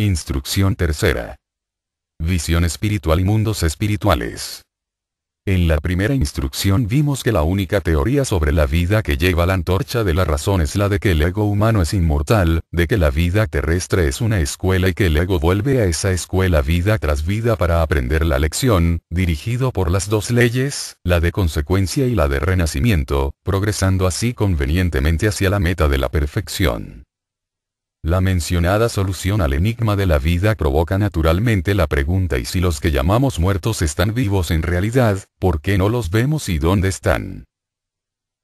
Instrucción tercera. Visión espiritual y mundos espirituales. En la primera instrucción vimos que la única teoría sobre la vida que lleva la antorcha de la razón es la de que el ego humano es inmortal, de que la vida terrestre es una escuela y que el ego vuelve a esa escuela vida tras vida para aprender la lección, dirigido por las dos leyes, la de consecuencia y la de renacimiento, progresando así convenientemente hacia la meta de la perfección. La mencionada solución al enigma de la vida provoca naturalmente la pregunta y si los que llamamos muertos están vivos en realidad, ¿por qué no los vemos y dónde están?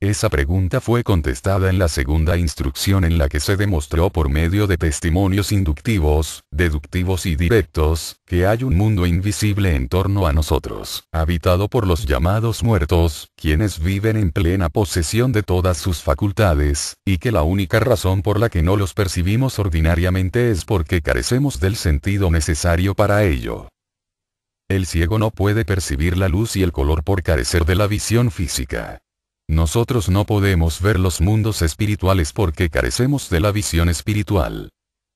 Esa pregunta fue contestada en la segunda instrucción en la que se demostró por medio de testimonios inductivos, deductivos y directos, que hay un mundo invisible en torno a nosotros, habitado por los llamados muertos, quienes viven en plena posesión de todas sus facultades, y que la única razón por la que no los percibimos ordinariamente es porque carecemos del sentido necesario para ello. El ciego no puede percibir la luz y el color por carecer de la visión física. Nosotros no podemos ver los mundos espirituales porque carecemos de la visión espiritual.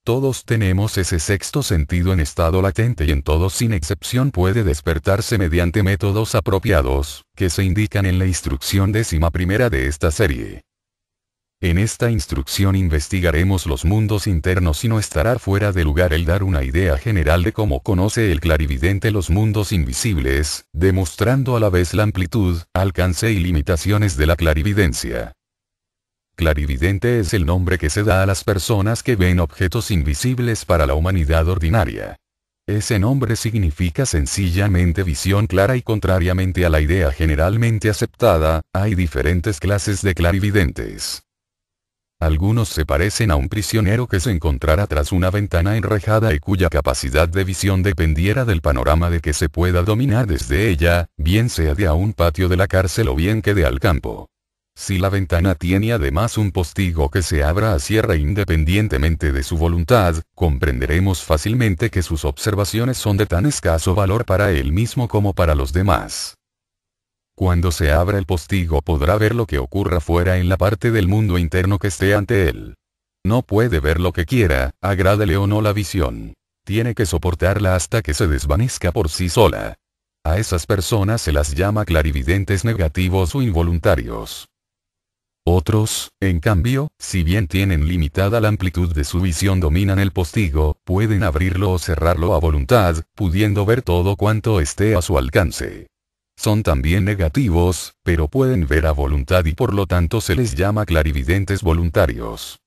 Todos tenemos ese sexto sentido en estado latente y en todos sin excepción puede despertarse mediante métodos apropiados, que se indican en la instrucción décima primera de esta serie. En esta instrucción investigaremos los mundos internos y no estará fuera de lugar el dar una idea general de cómo conoce el clarividente los mundos invisibles, demostrando a la vez la amplitud, alcance y limitaciones de la clarividencia. Clarividente es el nombre que se da a las personas que ven objetos invisibles para la humanidad ordinaria. Ese nombre significa sencillamente visión clara y contrariamente a la idea generalmente aceptada, hay diferentes clases de clarividentes. Algunos se parecen a un prisionero que se encontrara tras una ventana enrejada y cuya capacidad de visión dependiera del panorama de que se pueda dominar desde ella, bien sea de a un patio de la cárcel o bien que de al campo. Si la ventana tiene además un postigo que se abra a cierre independientemente de su voluntad, comprenderemos fácilmente que sus observaciones son de tan escaso valor para él mismo como para los demás. Cuando se abra el postigo podrá ver lo que ocurra fuera en la parte del mundo interno que esté ante él. No puede ver lo que quiera, agrádele o no la visión. Tiene que soportarla hasta que se desvanezca por sí sola. A esas personas se las llama clarividentes negativos o involuntarios. Otros, en cambio, si bien tienen limitada la amplitud de su visión dominan el postigo, pueden abrirlo o cerrarlo a voluntad, pudiendo ver todo cuanto esté a su alcance son también negativos, pero pueden ver a voluntad y por lo tanto se les llama clarividentes voluntarios.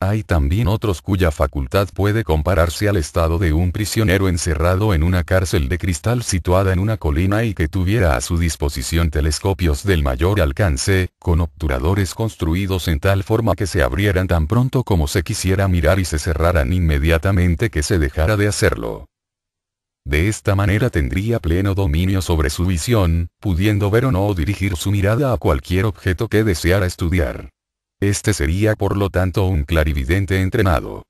Hay también otros cuya facultad puede compararse al estado de un prisionero encerrado en una cárcel de cristal situada en una colina y que tuviera a su disposición telescopios del mayor alcance, con obturadores construidos en tal forma que se abrieran tan pronto como se quisiera mirar y se cerraran inmediatamente que se dejara de hacerlo. De esta manera tendría pleno dominio sobre su visión, pudiendo ver o no dirigir su mirada a cualquier objeto que deseara estudiar. Este sería por lo tanto un clarividente entrenado.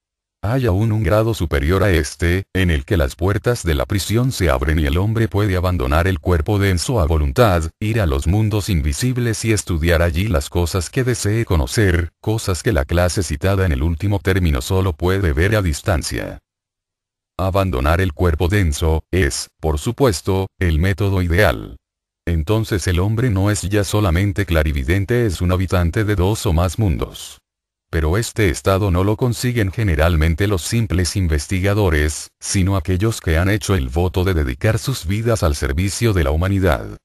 Hay aún un grado superior a este, en el que las puertas de la prisión se abren y el hombre puede abandonar el cuerpo denso a voluntad, ir a los mundos invisibles y estudiar allí las cosas que desee conocer, cosas que la clase citada en el último término solo puede ver a distancia. Abandonar el cuerpo denso, es, por supuesto, el método ideal. Entonces el hombre no es ya solamente clarividente, es un habitante de dos o más mundos. Pero este estado no lo consiguen generalmente los simples investigadores, sino aquellos que han hecho el voto de dedicar sus vidas al servicio de la humanidad.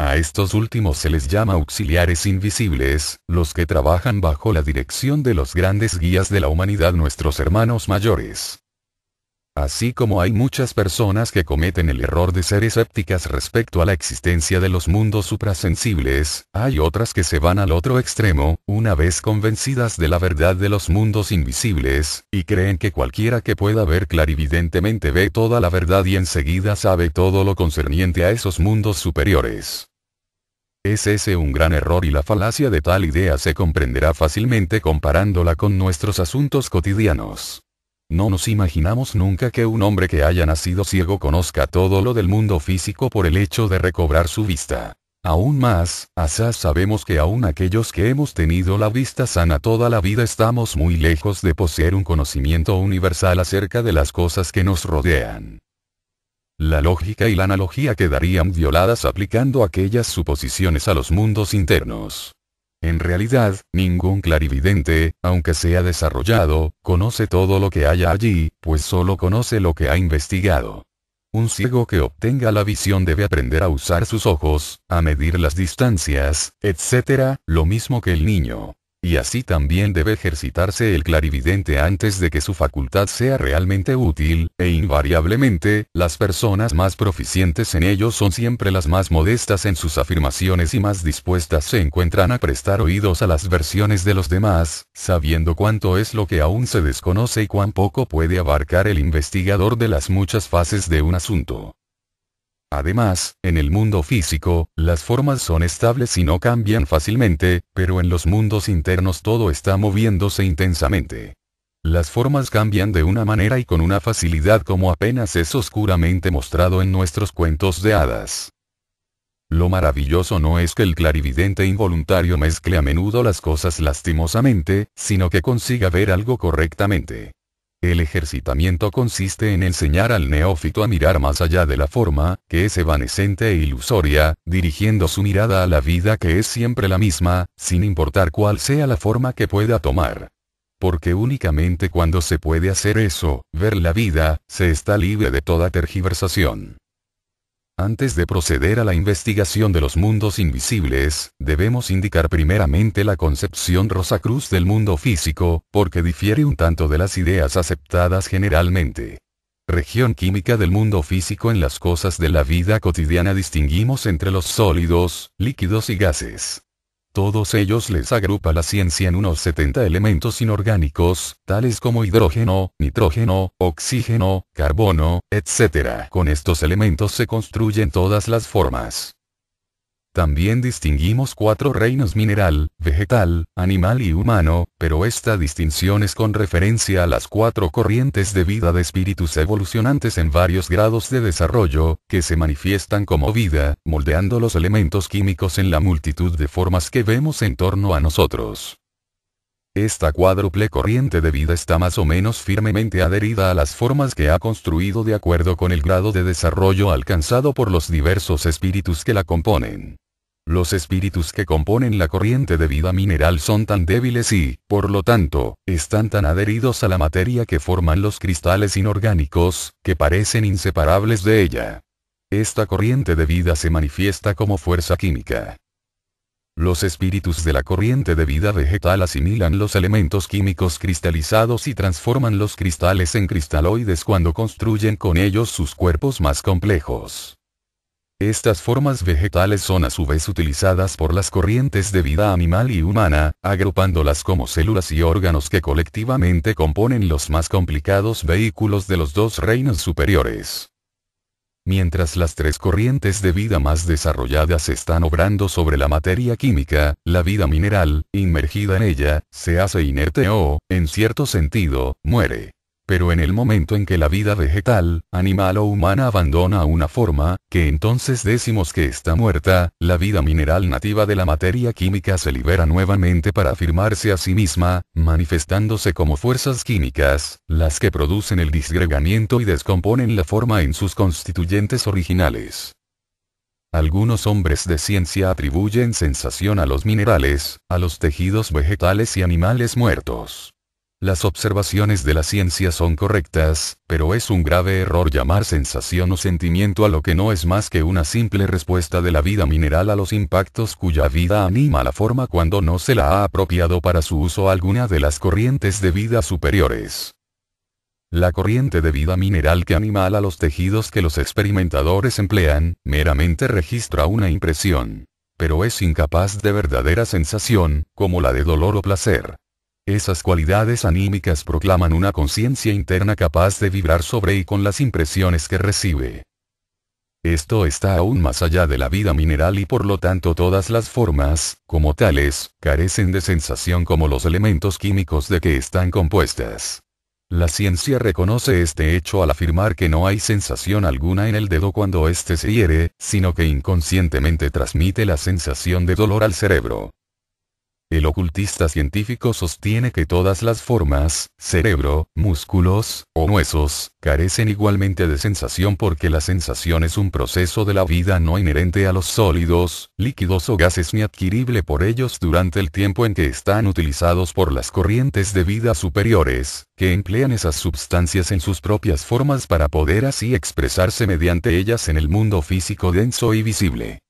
A estos últimos se les llama auxiliares invisibles, los que trabajan bajo la dirección de los grandes guías de la humanidad nuestros hermanos mayores. Así como hay muchas personas que cometen el error de ser escépticas respecto a la existencia de los mundos suprasensibles, hay otras que se van al otro extremo, una vez convencidas de la verdad de los mundos invisibles, y creen que cualquiera que pueda ver clarividentemente ve toda la verdad y enseguida sabe todo lo concerniente a esos mundos superiores. Es ese un gran error y la falacia de tal idea se comprenderá fácilmente comparándola con nuestros asuntos cotidianos. No nos imaginamos nunca que un hombre que haya nacido ciego conozca todo lo del mundo físico por el hecho de recobrar su vista. Aún más, asaz sabemos que aún aquellos que hemos tenido la vista sana toda la vida estamos muy lejos de poseer un conocimiento universal acerca de las cosas que nos rodean. La lógica y la analogía quedarían violadas aplicando aquellas suposiciones a los mundos internos. En realidad, ningún clarividente, aunque sea desarrollado, conoce todo lo que haya allí, pues solo conoce lo que ha investigado. Un ciego que obtenga la visión debe aprender a usar sus ojos, a medir las distancias, etc., lo mismo que el niño y así también debe ejercitarse el clarividente antes de que su facultad sea realmente útil, e invariablemente, las personas más proficientes en ello son siempre las más modestas en sus afirmaciones y más dispuestas se encuentran a prestar oídos a las versiones de los demás, sabiendo cuánto es lo que aún se desconoce y cuán poco puede abarcar el investigador de las muchas fases de un asunto. Además, en el mundo físico, las formas son estables y no cambian fácilmente, pero en los mundos internos todo está moviéndose intensamente. Las formas cambian de una manera y con una facilidad como apenas es oscuramente mostrado en nuestros cuentos de hadas. Lo maravilloso no es que el clarividente involuntario mezcle a menudo las cosas lastimosamente, sino que consiga ver algo correctamente. El ejercitamiento consiste en enseñar al neófito a mirar más allá de la forma, que es evanescente e ilusoria, dirigiendo su mirada a la vida que es siempre la misma, sin importar cuál sea la forma que pueda tomar. Porque únicamente cuando se puede hacer eso, ver la vida, se está libre de toda tergiversación. Antes de proceder a la investigación de los mundos invisibles, debemos indicar primeramente la concepción Rosacruz del mundo físico, porque difiere un tanto de las ideas aceptadas generalmente. Región química del mundo físico En las cosas de la vida cotidiana distinguimos entre los sólidos, líquidos y gases. Todos ellos les agrupa la ciencia en unos 70 elementos inorgánicos, tales como hidrógeno, nitrógeno, oxígeno, carbono, etc. Con estos elementos se construyen todas las formas. También distinguimos cuatro reinos mineral, vegetal, animal y humano, pero esta distinción es con referencia a las cuatro corrientes de vida de espíritus evolucionantes en varios grados de desarrollo, que se manifiestan como vida, moldeando los elementos químicos en la multitud de formas que vemos en torno a nosotros. Esta cuádruple corriente de vida está más o menos firmemente adherida a las formas que ha construido de acuerdo con el grado de desarrollo alcanzado por los diversos espíritus que la componen. Los espíritus que componen la corriente de vida mineral son tan débiles y, por lo tanto, están tan adheridos a la materia que forman los cristales inorgánicos, que parecen inseparables de ella. Esta corriente de vida se manifiesta como fuerza química. Los espíritus de la corriente de vida vegetal asimilan los elementos químicos cristalizados y transforman los cristales en cristaloides cuando construyen con ellos sus cuerpos más complejos. Estas formas vegetales son a su vez utilizadas por las corrientes de vida animal y humana, agrupándolas como células y órganos que colectivamente componen los más complicados vehículos de los dos reinos superiores. Mientras las tres corrientes de vida más desarrolladas están obrando sobre la materia química, la vida mineral, inmergida en ella, se hace inerte o, en cierto sentido, muere. Pero en el momento en que la vida vegetal, animal o humana abandona una forma, que entonces decimos que está muerta, la vida mineral nativa de la materia química se libera nuevamente para afirmarse a sí misma, manifestándose como fuerzas químicas, las que producen el disgregamiento y descomponen la forma en sus constituyentes originales. Algunos hombres de ciencia atribuyen sensación a los minerales, a los tejidos vegetales y animales muertos. Las observaciones de la ciencia son correctas, pero es un grave error llamar sensación o sentimiento a lo que no es más que una simple respuesta de la vida mineral a los impactos cuya vida anima la forma cuando no se la ha apropiado para su uso alguna de las corrientes de vida superiores. La corriente de vida mineral que anima a los tejidos que los experimentadores emplean, meramente registra una impresión. Pero es incapaz de verdadera sensación, como la de dolor o placer. Esas cualidades anímicas proclaman una conciencia interna capaz de vibrar sobre y con las impresiones que recibe. Esto está aún más allá de la vida mineral y por lo tanto todas las formas, como tales, carecen de sensación como los elementos químicos de que están compuestas. La ciencia reconoce este hecho al afirmar que no hay sensación alguna en el dedo cuando éste se hiere, sino que inconscientemente transmite la sensación de dolor al cerebro. El ocultista científico sostiene que todas las formas, cerebro, músculos, o huesos, carecen igualmente de sensación porque la sensación es un proceso de la vida no inherente a los sólidos, líquidos o gases ni adquirible por ellos durante el tiempo en que están utilizados por las corrientes de vida superiores, que emplean esas sustancias en sus propias formas para poder así expresarse mediante ellas en el mundo físico denso y visible.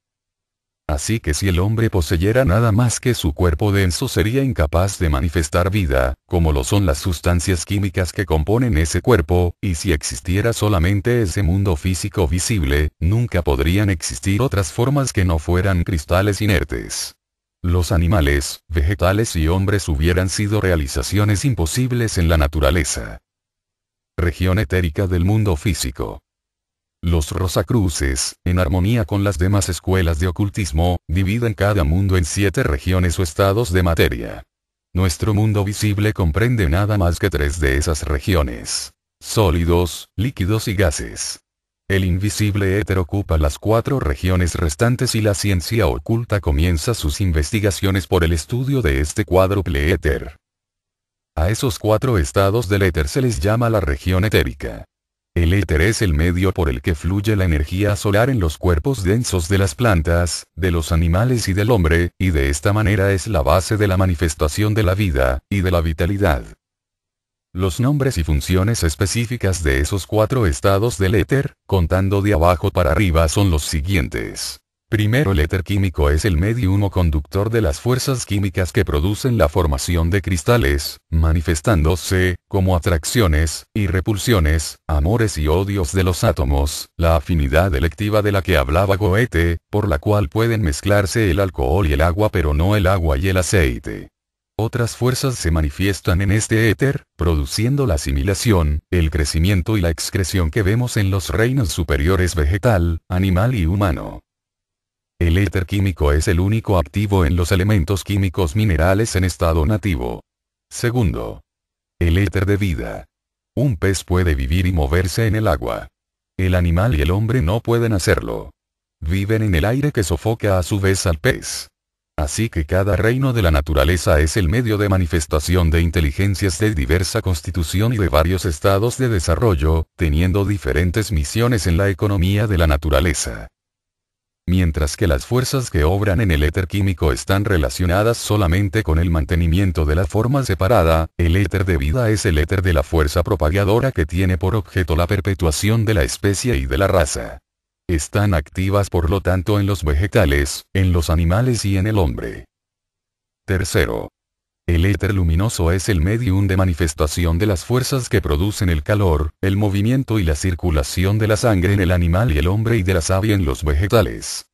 Así que si el hombre poseyera nada más que su cuerpo denso sería incapaz de manifestar vida, como lo son las sustancias químicas que componen ese cuerpo, y si existiera solamente ese mundo físico visible, nunca podrían existir otras formas que no fueran cristales inertes. Los animales, vegetales y hombres hubieran sido realizaciones imposibles en la naturaleza. Región etérica del mundo físico. Los Rosacruces, en armonía con las demás escuelas de ocultismo, dividen cada mundo en siete regiones o estados de materia. Nuestro mundo visible comprende nada más que tres de esas regiones. Sólidos, líquidos y gases. El invisible éter ocupa las cuatro regiones restantes y la ciencia oculta comienza sus investigaciones por el estudio de este cuádruple éter. A esos cuatro estados del éter se les llama la región etérica. El éter es el medio por el que fluye la energía solar en los cuerpos densos de las plantas, de los animales y del hombre, y de esta manera es la base de la manifestación de la vida, y de la vitalidad. Los nombres y funciones específicas de esos cuatro estados del éter, contando de abajo para arriba son los siguientes. Primero el éter químico es el medio humo conductor de las fuerzas químicas que producen la formación de cristales, manifestándose, como atracciones, y repulsiones, amores y odios de los átomos, la afinidad electiva de la que hablaba Goethe, por la cual pueden mezclarse el alcohol y el agua pero no el agua y el aceite. Otras fuerzas se manifiestan en este éter, produciendo la asimilación, el crecimiento y la excreción que vemos en los reinos superiores vegetal, animal y humano. El éter químico es el único activo en los elementos químicos minerales en estado nativo. Segundo. El éter de vida. Un pez puede vivir y moverse en el agua. El animal y el hombre no pueden hacerlo. Viven en el aire que sofoca a su vez al pez. Así que cada reino de la naturaleza es el medio de manifestación de inteligencias de diversa constitución y de varios estados de desarrollo, teniendo diferentes misiones en la economía de la naturaleza mientras que las fuerzas que obran en el éter químico están relacionadas solamente con el mantenimiento de la forma separada, el éter de vida es el éter de la fuerza propagadora que tiene por objeto la perpetuación de la especie y de la raza. Están activas por lo tanto en los vegetales, en los animales y en el hombre. Tercero, el éter luminoso es el medium de manifestación de las fuerzas que producen el calor, el movimiento y la circulación de la sangre en el animal y el hombre y de la savia en los vegetales.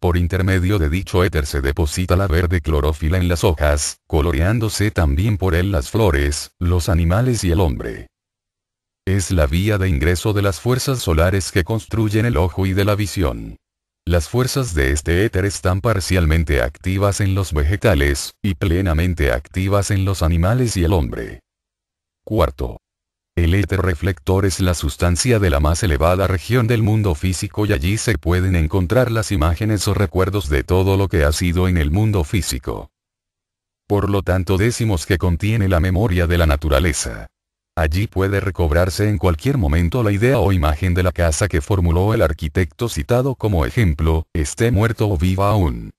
Por intermedio de dicho éter se deposita la verde clorofila en las hojas, coloreándose también por él las flores, los animales y el hombre. Es la vía de ingreso de las fuerzas solares que construyen el ojo y de la visión. Las fuerzas de este éter están parcialmente activas en los vegetales, y plenamente activas en los animales y el hombre. Cuarto. El éter reflector es la sustancia de la más elevada región del mundo físico y allí se pueden encontrar las imágenes o recuerdos de todo lo que ha sido en el mundo físico. Por lo tanto decimos que contiene la memoria de la naturaleza. Allí puede recobrarse en cualquier momento la idea o imagen de la casa que formuló el arquitecto citado como ejemplo, esté muerto o viva aún.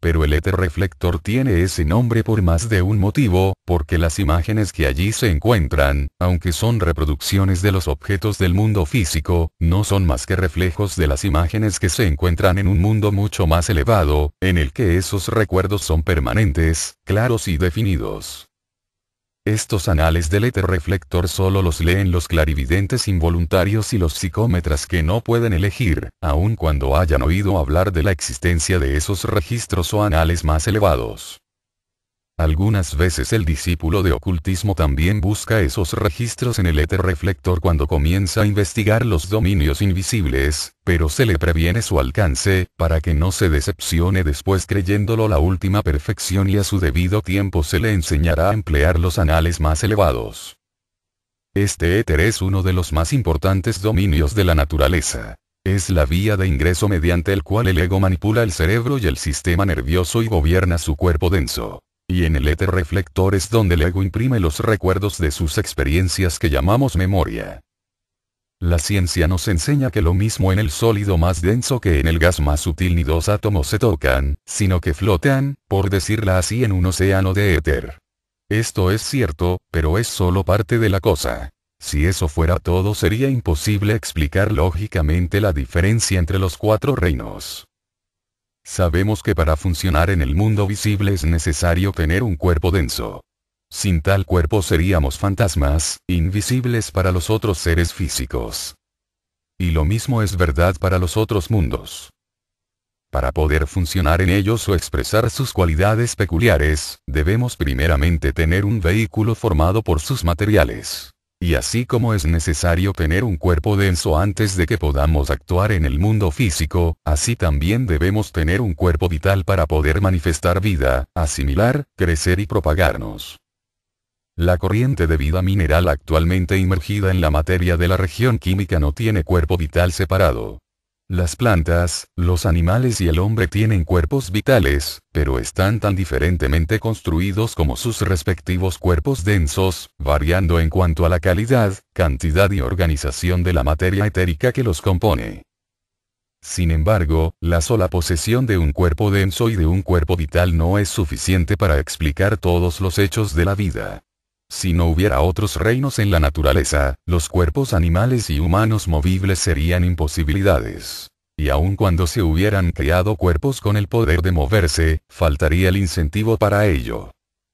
Pero el éter reflector tiene ese nombre por más de un motivo, porque las imágenes que allí se encuentran, aunque son reproducciones de los objetos del mundo físico, no son más que reflejos de las imágenes que se encuentran en un mundo mucho más elevado, en el que esos recuerdos son permanentes, claros y definidos. Estos anales del éter reflector solo los leen los clarividentes involuntarios y los psicómetras que no pueden elegir, aun cuando hayan oído hablar de la existencia de esos registros o anales más elevados. Algunas veces el discípulo de ocultismo también busca esos registros en el éter reflector cuando comienza a investigar los dominios invisibles, pero se le previene su alcance, para que no se decepcione después creyéndolo la última perfección y a su debido tiempo se le enseñará a emplear los anales más elevados. Este éter es uno de los más importantes dominios de la naturaleza. Es la vía de ingreso mediante el cual el ego manipula el cerebro y el sistema nervioso y gobierna su cuerpo denso. Y en el éter reflector es donde el imprime los recuerdos de sus experiencias que llamamos memoria. La ciencia nos enseña que lo mismo en el sólido más denso que en el gas más sutil ni dos átomos se tocan, sino que flotan, por decirla así, en un océano de éter. Esto es cierto, pero es solo parte de la cosa. Si eso fuera todo sería imposible explicar lógicamente la diferencia entre los cuatro reinos. Sabemos que para funcionar en el mundo visible es necesario tener un cuerpo denso. Sin tal cuerpo seríamos fantasmas, invisibles para los otros seres físicos. Y lo mismo es verdad para los otros mundos. Para poder funcionar en ellos o expresar sus cualidades peculiares, debemos primeramente tener un vehículo formado por sus materiales y así como es necesario tener un cuerpo denso antes de que podamos actuar en el mundo físico, así también debemos tener un cuerpo vital para poder manifestar vida, asimilar, crecer y propagarnos. La corriente de vida mineral actualmente inmergida en la materia de la región química no tiene cuerpo vital separado. Las plantas, los animales y el hombre tienen cuerpos vitales, pero están tan diferentemente construidos como sus respectivos cuerpos densos, variando en cuanto a la calidad, cantidad y organización de la materia etérica que los compone. Sin embargo, la sola posesión de un cuerpo denso y de un cuerpo vital no es suficiente para explicar todos los hechos de la vida. Si no hubiera otros reinos en la naturaleza, los cuerpos animales y humanos movibles serían imposibilidades. Y aun cuando se hubieran creado cuerpos con el poder de moverse, faltaría el incentivo para ello.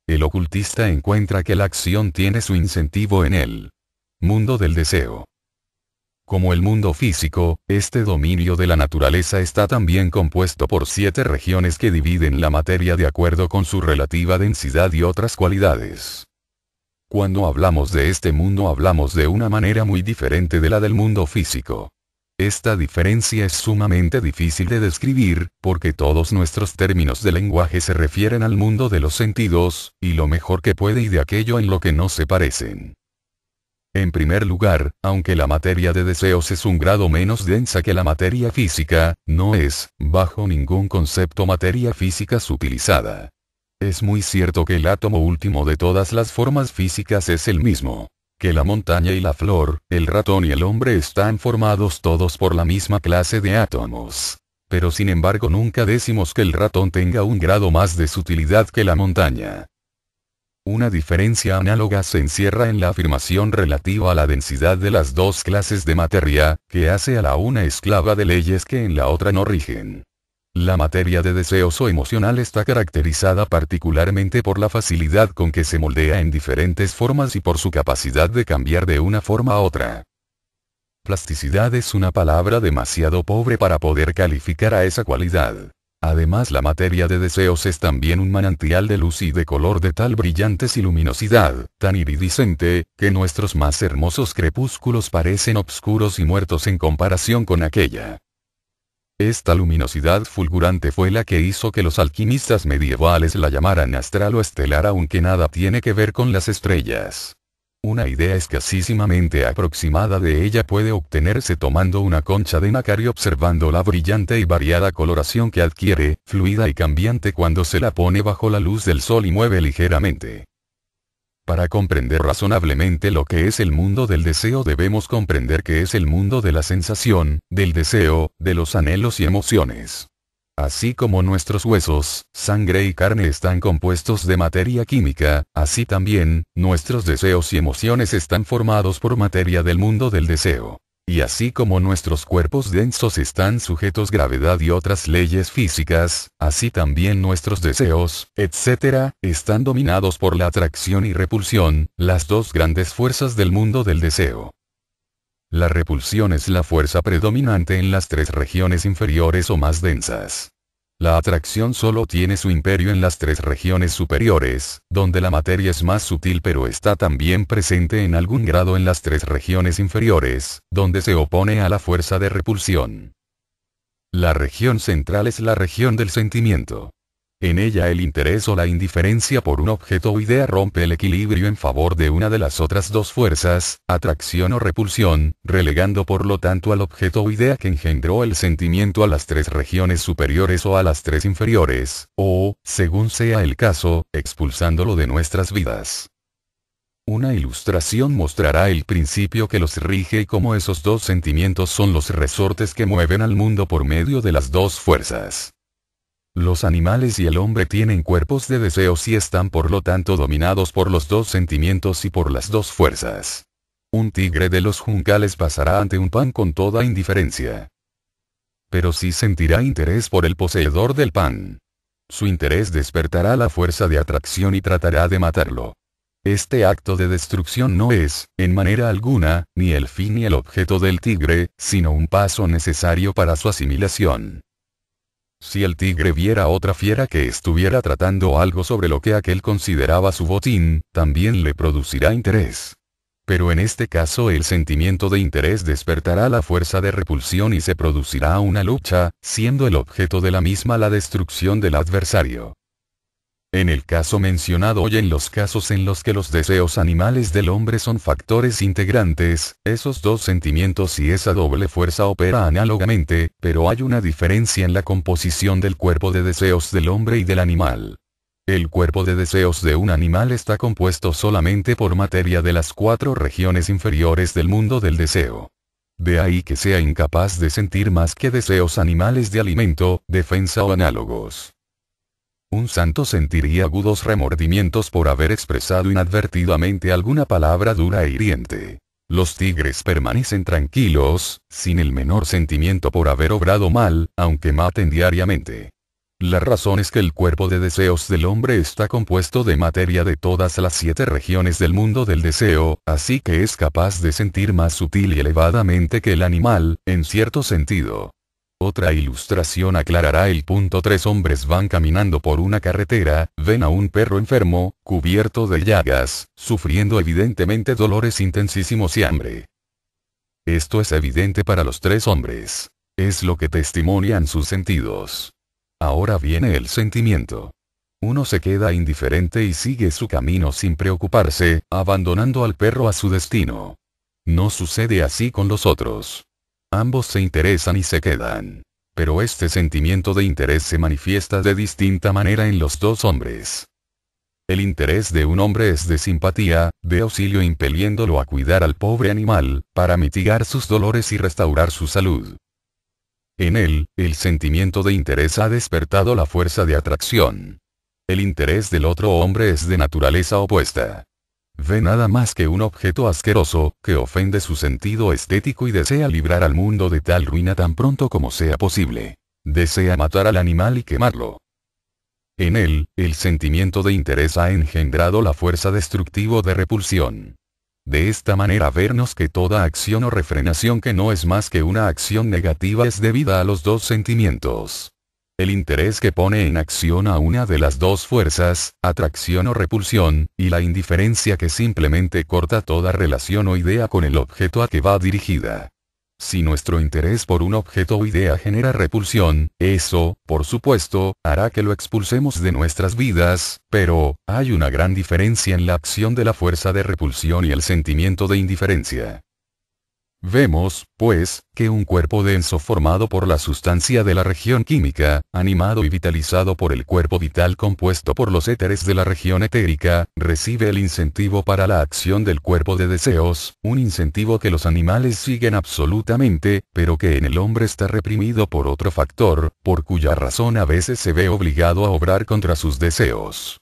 El ocultista encuentra que la acción tiene su incentivo en el mundo del deseo. Como el mundo físico, este dominio de la naturaleza está también compuesto por siete regiones que dividen la materia de acuerdo con su relativa densidad y otras cualidades. Cuando hablamos de este mundo hablamos de una manera muy diferente de la del mundo físico. Esta diferencia es sumamente difícil de describir, porque todos nuestros términos de lenguaje se refieren al mundo de los sentidos, y lo mejor que puede y de aquello en lo que no se parecen. En primer lugar, aunque la materia de deseos es un grado menos densa que la materia física, no es, bajo ningún concepto materia física sutilizada. Es muy cierto que el átomo último de todas las formas físicas es el mismo. Que la montaña y la flor, el ratón y el hombre están formados todos por la misma clase de átomos. Pero sin embargo nunca decimos que el ratón tenga un grado más de sutilidad que la montaña. Una diferencia análoga se encierra en la afirmación relativa a la densidad de las dos clases de materia, que hace a la una esclava de leyes que en la otra no rigen. La materia de deseos o emocional está caracterizada particularmente por la facilidad con que se moldea en diferentes formas y por su capacidad de cambiar de una forma a otra. Plasticidad es una palabra demasiado pobre para poder calificar a esa cualidad. Además la materia de deseos es también un manantial de luz y de color de tal brillantes y luminosidad, tan iridiscente, que nuestros más hermosos crepúsculos parecen obscuros y muertos en comparación con aquella. Esta luminosidad fulgurante fue la que hizo que los alquimistas medievales la llamaran astral o estelar aunque nada tiene que ver con las estrellas. Una idea escasísimamente aproximada de ella puede obtenerse tomando una concha de nácar y observando la brillante y variada coloración que adquiere, fluida y cambiante cuando se la pone bajo la luz del sol y mueve ligeramente. Para comprender razonablemente lo que es el mundo del deseo debemos comprender que es el mundo de la sensación, del deseo, de los anhelos y emociones. Así como nuestros huesos, sangre y carne están compuestos de materia química, así también, nuestros deseos y emociones están formados por materia del mundo del deseo. Y así como nuestros cuerpos densos están sujetos gravedad y otras leyes físicas, así también nuestros deseos, etc., están dominados por la atracción y repulsión, las dos grandes fuerzas del mundo del deseo. La repulsión es la fuerza predominante en las tres regiones inferiores o más densas. La atracción solo tiene su imperio en las tres regiones superiores, donde la materia es más sutil pero está también presente en algún grado en las tres regiones inferiores, donde se opone a la fuerza de repulsión. La región central es la región del sentimiento. En ella el interés o la indiferencia por un objeto o idea rompe el equilibrio en favor de una de las otras dos fuerzas, atracción o repulsión, relegando por lo tanto al objeto o idea que engendró el sentimiento a las tres regiones superiores o a las tres inferiores, o, según sea el caso, expulsándolo de nuestras vidas. Una ilustración mostrará el principio que los rige y cómo esos dos sentimientos son los resortes que mueven al mundo por medio de las dos fuerzas. Los animales y el hombre tienen cuerpos de deseos y están por lo tanto dominados por los dos sentimientos y por las dos fuerzas. Un tigre de los juncales pasará ante un pan con toda indiferencia. Pero sí sentirá interés por el poseedor del pan. Su interés despertará la fuerza de atracción y tratará de matarlo. Este acto de destrucción no es, en manera alguna, ni el fin ni el objeto del tigre, sino un paso necesario para su asimilación. Si el tigre viera otra fiera que estuviera tratando algo sobre lo que aquel consideraba su botín, también le producirá interés. Pero en este caso el sentimiento de interés despertará la fuerza de repulsión y se producirá una lucha, siendo el objeto de la misma la destrucción del adversario. En el caso mencionado hoy en los casos en los que los deseos animales del hombre son factores integrantes, esos dos sentimientos y esa doble fuerza opera análogamente, pero hay una diferencia en la composición del cuerpo de deseos del hombre y del animal. El cuerpo de deseos de un animal está compuesto solamente por materia de las cuatro regiones inferiores del mundo del deseo. De ahí que sea incapaz de sentir más que deseos animales de alimento, defensa o análogos. Un santo sentiría agudos remordimientos por haber expresado inadvertidamente alguna palabra dura e hiriente. Los tigres permanecen tranquilos, sin el menor sentimiento por haber obrado mal, aunque maten diariamente. La razón es que el cuerpo de deseos del hombre está compuesto de materia de todas las siete regiones del mundo del deseo, así que es capaz de sentir más sutil y elevadamente que el animal, en cierto sentido. Otra ilustración aclarará el punto. Tres hombres van caminando por una carretera, ven a un perro enfermo, cubierto de llagas, sufriendo evidentemente dolores intensísimos y hambre. Esto es evidente para los tres hombres. Es lo que testimonian sus sentidos. Ahora viene el sentimiento. Uno se queda indiferente y sigue su camino sin preocuparse, abandonando al perro a su destino. No sucede así con los otros. Ambos se interesan y se quedan. Pero este sentimiento de interés se manifiesta de distinta manera en los dos hombres. El interés de un hombre es de simpatía, de auxilio impeliéndolo a cuidar al pobre animal, para mitigar sus dolores y restaurar su salud. En él, el sentimiento de interés ha despertado la fuerza de atracción. El interés del otro hombre es de naturaleza opuesta. Ve nada más que un objeto asqueroso, que ofende su sentido estético y desea librar al mundo de tal ruina tan pronto como sea posible. Desea matar al animal y quemarlo. En él, el sentimiento de interés ha engendrado la fuerza destructivo de repulsión. De esta manera vernos que toda acción o refrenación que no es más que una acción negativa es debida a los dos sentimientos el interés que pone en acción a una de las dos fuerzas, atracción o repulsión, y la indiferencia que simplemente corta toda relación o idea con el objeto a que va dirigida. Si nuestro interés por un objeto o idea genera repulsión, eso, por supuesto, hará que lo expulsemos de nuestras vidas, pero, hay una gran diferencia en la acción de la fuerza de repulsión y el sentimiento de indiferencia. Vemos, pues, que un cuerpo denso formado por la sustancia de la región química, animado y vitalizado por el cuerpo vital compuesto por los éteres de la región etérica, recibe el incentivo para la acción del cuerpo de deseos, un incentivo que los animales siguen absolutamente, pero que en el hombre está reprimido por otro factor, por cuya razón a veces se ve obligado a obrar contra sus deseos.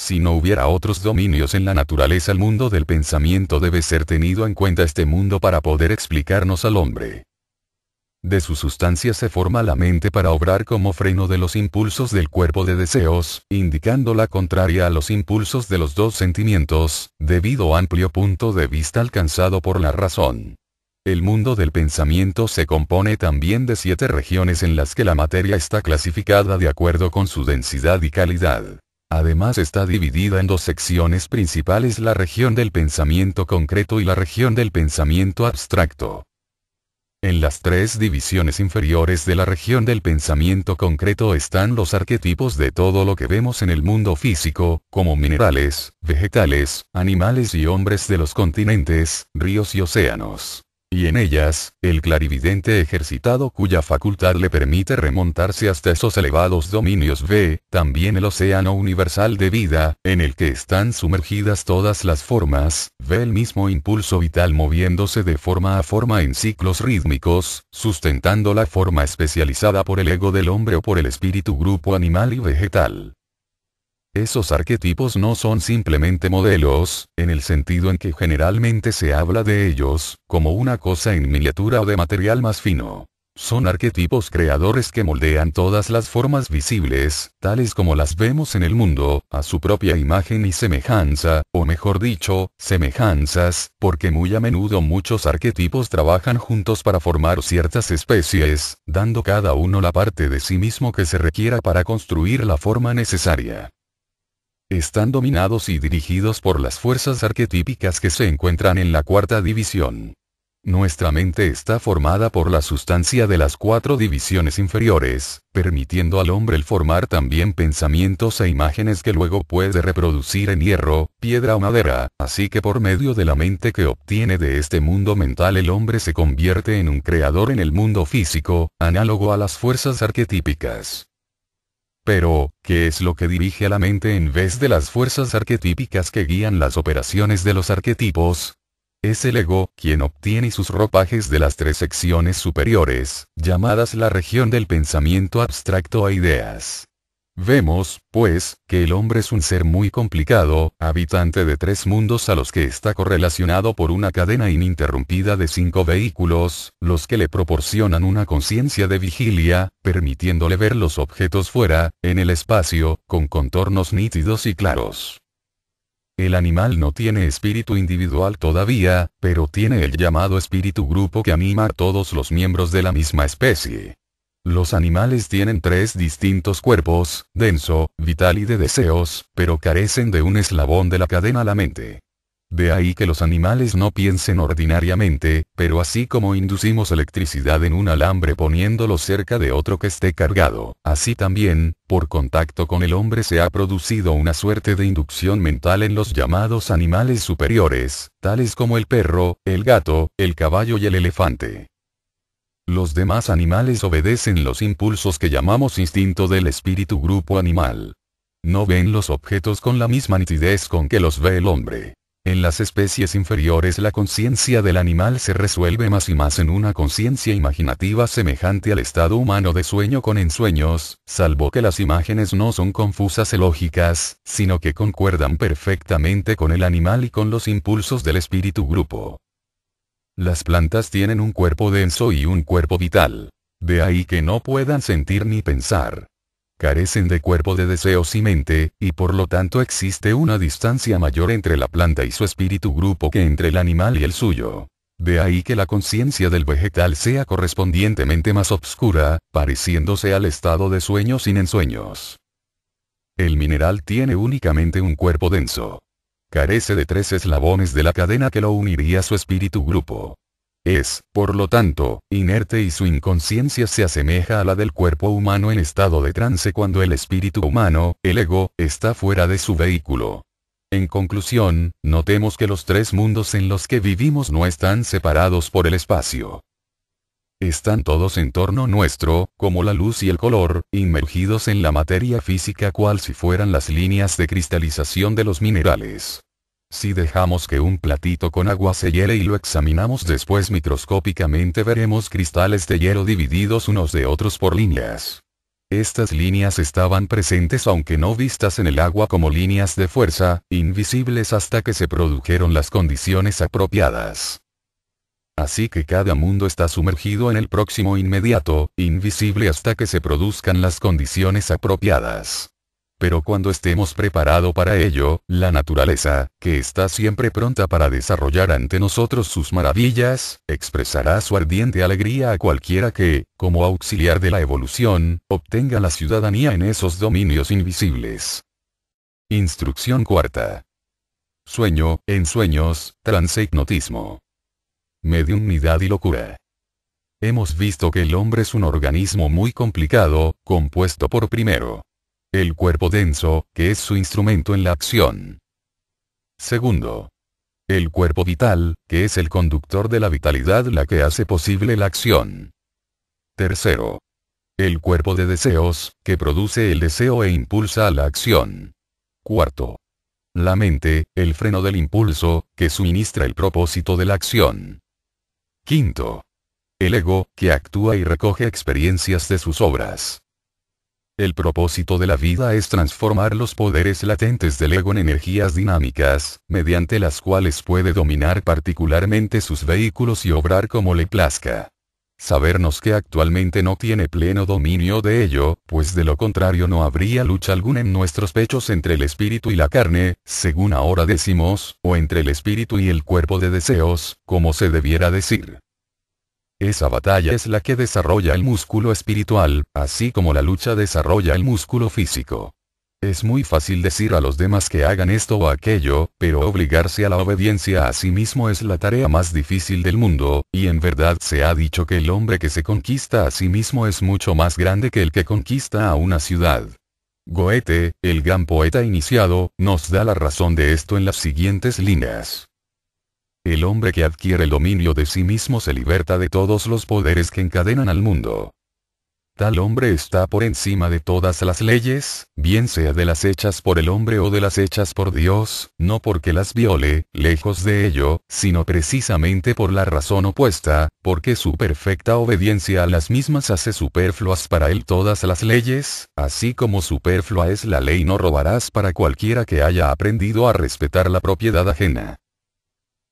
Si no hubiera otros dominios en la naturaleza, el mundo del pensamiento debe ser tenido en cuenta este mundo para poder explicarnos al hombre. De su sustancia se forma la mente para obrar como freno de los impulsos del cuerpo de deseos, indicando la contraria a los impulsos de los dos sentimientos, debido a amplio punto de vista alcanzado por la razón. El mundo del pensamiento se compone también de siete regiones en las que la materia está clasificada de acuerdo con su densidad y calidad. Además está dividida en dos secciones principales la región del pensamiento concreto y la región del pensamiento abstracto. En las tres divisiones inferiores de la región del pensamiento concreto están los arquetipos de todo lo que vemos en el mundo físico, como minerales, vegetales, animales y hombres de los continentes, ríos y océanos y en ellas, el clarividente ejercitado cuya facultad le permite remontarse hasta esos elevados dominios ve, también el océano universal de vida, en el que están sumergidas todas las formas, ve el mismo impulso vital moviéndose de forma a forma en ciclos rítmicos, sustentando la forma especializada por el ego del hombre o por el espíritu grupo animal y vegetal. Esos arquetipos no son simplemente modelos, en el sentido en que generalmente se habla de ellos, como una cosa en miniatura o de material más fino. Son arquetipos creadores que moldean todas las formas visibles, tales como las vemos en el mundo, a su propia imagen y semejanza, o mejor dicho, semejanzas, porque muy a menudo muchos arquetipos trabajan juntos para formar ciertas especies, dando cada uno la parte de sí mismo que se requiera para construir la forma necesaria están dominados y dirigidos por las fuerzas arquetípicas que se encuentran en la cuarta división. Nuestra mente está formada por la sustancia de las cuatro divisiones inferiores, permitiendo al hombre el formar también pensamientos e imágenes que luego puede reproducir en hierro, piedra o madera, así que por medio de la mente que obtiene de este mundo mental el hombre se convierte en un creador en el mundo físico, análogo a las fuerzas arquetípicas. Pero, ¿qué es lo que dirige a la mente en vez de las fuerzas arquetípicas que guían las operaciones de los arquetipos? Es el ego, quien obtiene sus ropajes de las tres secciones superiores, llamadas la región del pensamiento abstracto a ideas. Vemos, pues, que el hombre es un ser muy complicado, habitante de tres mundos a los que está correlacionado por una cadena ininterrumpida de cinco vehículos, los que le proporcionan una conciencia de vigilia, permitiéndole ver los objetos fuera, en el espacio, con contornos nítidos y claros. El animal no tiene espíritu individual todavía, pero tiene el llamado espíritu grupo que anima a todos los miembros de la misma especie. Los animales tienen tres distintos cuerpos, denso, vital y de deseos, pero carecen de un eslabón de la cadena a la mente. De ahí que los animales no piensen ordinariamente, pero así como inducimos electricidad en un alambre poniéndolo cerca de otro que esté cargado, así también, por contacto con el hombre se ha producido una suerte de inducción mental en los llamados animales superiores, tales como el perro, el gato, el caballo y el elefante. Los demás animales obedecen los impulsos que llamamos instinto del espíritu grupo animal. No ven los objetos con la misma nitidez con que los ve el hombre. En las especies inferiores la conciencia del animal se resuelve más y más en una conciencia imaginativa semejante al estado humano de sueño con ensueños, salvo que las imágenes no son confusas y lógicas, sino que concuerdan perfectamente con el animal y con los impulsos del espíritu grupo. Las plantas tienen un cuerpo denso y un cuerpo vital. De ahí que no puedan sentir ni pensar. Carecen de cuerpo de deseos y mente, y por lo tanto existe una distancia mayor entre la planta y su espíritu grupo que entre el animal y el suyo. De ahí que la conciencia del vegetal sea correspondientemente más obscura, pareciéndose al estado de sueño sin ensueños. El mineral tiene únicamente un cuerpo denso. Carece de tres eslabones de la cadena que lo uniría su espíritu grupo. Es, por lo tanto, inerte y su inconsciencia se asemeja a la del cuerpo humano en estado de trance cuando el espíritu humano, el ego, está fuera de su vehículo. En conclusión, notemos que los tres mundos en los que vivimos no están separados por el espacio. Están todos en torno nuestro, como la luz y el color, inmergidos en la materia física cual si fueran las líneas de cristalización de los minerales. Si dejamos que un platito con agua se hiere y lo examinamos después microscópicamente veremos cristales de hielo divididos unos de otros por líneas. Estas líneas estaban presentes aunque no vistas en el agua como líneas de fuerza, invisibles hasta que se produjeron las condiciones apropiadas. Así que cada mundo está sumergido en el próximo inmediato, invisible hasta que se produzcan las condiciones apropiadas. Pero cuando estemos preparados para ello, la naturaleza, que está siempre pronta para desarrollar ante nosotros sus maravillas, expresará su ardiente alegría a cualquiera que, como auxiliar de la evolución, obtenga la ciudadanía en esos dominios invisibles. Instrucción cuarta. Sueño, en sueños, trance hipnotismo mediunidad y locura. Hemos visto que el hombre es un organismo muy complicado, compuesto por primero, el cuerpo denso, que es su instrumento en la acción. Segundo, el cuerpo vital, que es el conductor de la vitalidad la que hace posible la acción. Tercero, el cuerpo de deseos, que produce el deseo e impulsa a la acción. Cuarto, la mente, el freno del impulso, que suministra el propósito de la acción. Quinto. El ego, que actúa y recoge experiencias de sus obras. El propósito de la vida es transformar los poderes latentes del ego en energías dinámicas, mediante las cuales puede dominar particularmente sus vehículos y obrar como le plazca sabernos que actualmente no tiene pleno dominio de ello, pues de lo contrario no habría lucha alguna en nuestros pechos entre el espíritu y la carne, según ahora decimos, o entre el espíritu y el cuerpo de deseos, como se debiera decir. Esa batalla es la que desarrolla el músculo espiritual, así como la lucha desarrolla el músculo físico. Es muy fácil decir a los demás que hagan esto o aquello, pero obligarse a la obediencia a sí mismo es la tarea más difícil del mundo, y en verdad se ha dicho que el hombre que se conquista a sí mismo es mucho más grande que el que conquista a una ciudad. Goethe, el gran poeta iniciado, nos da la razón de esto en las siguientes líneas. El hombre que adquiere el dominio de sí mismo se liberta de todos los poderes que encadenan al mundo tal hombre está por encima de todas las leyes, bien sea de las hechas por el hombre o de las hechas por Dios, no porque las viole, lejos de ello, sino precisamente por la razón opuesta, porque su perfecta obediencia a las mismas hace superfluas para él todas las leyes, así como superflua es la ley no robarás para cualquiera que haya aprendido a respetar la propiedad ajena.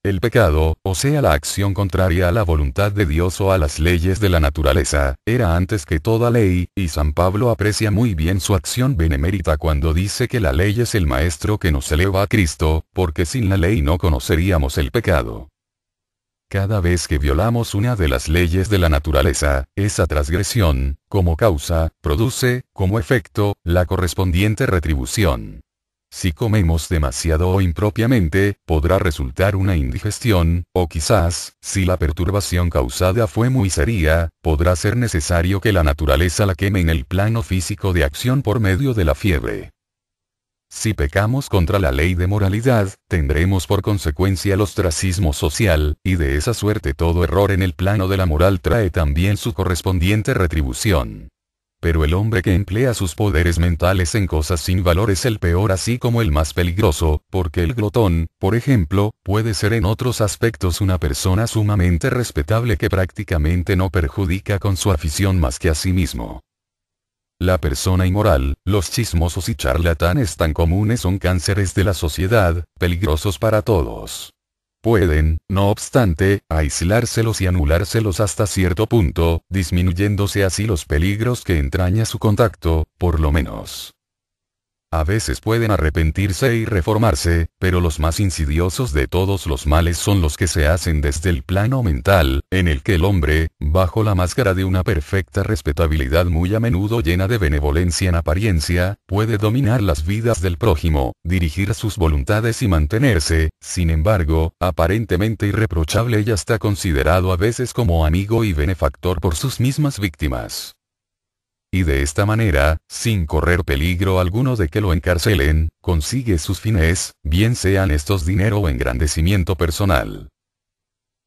El pecado, o sea la acción contraria a la voluntad de Dios o a las leyes de la naturaleza, era antes que toda ley, y San Pablo aprecia muy bien su acción benemérita cuando dice que la ley es el maestro que nos eleva a Cristo, porque sin la ley no conoceríamos el pecado. Cada vez que violamos una de las leyes de la naturaleza, esa transgresión, como causa, produce, como efecto, la correspondiente retribución. Si comemos demasiado o impropiamente, podrá resultar una indigestión, o quizás, si la perturbación causada fue muy seria, podrá ser necesario que la naturaleza la queme en el plano físico de acción por medio de la fiebre. Si pecamos contra la ley de moralidad, tendremos por consecuencia el ostracismo social, y de esa suerte todo error en el plano de la moral trae también su correspondiente retribución. Pero el hombre que emplea sus poderes mentales en cosas sin valor es el peor así como el más peligroso, porque el glotón, por ejemplo, puede ser en otros aspectos una persona sumamente respetable que prácticamente no perjudica con su afición más que a sí mismo. La persona inmoral, los chismosos y charlatanes tan comunes son cánceres de la sociedad, peligrosos para todos pueden, no obstante, aislárselos y anulárselos hasta cierto punto, disminuyéndose así los peligros que entraña su contacto, por lo menos a veces pueden arrepentirse y reformarse, pero los más insidiosos de todos los males son los que se hacen desde el plano mental, en el que el hombre, bajo la máscara de una perfecta respetabilidad muy a menudo llena de benevolencia en apariencia, puede dominar las vidas del prójimo, dirigir sus voluntades y mantenerse, sin embargo, aparentemente irreprochable y hasta considerado a veces como amigo y benefactor por sus mismas víctimas y de esta manera, sin correr peligro alguno de que lo encarcelen, consigue sus fines, bien sean estos dinero o engrandecimiento personal.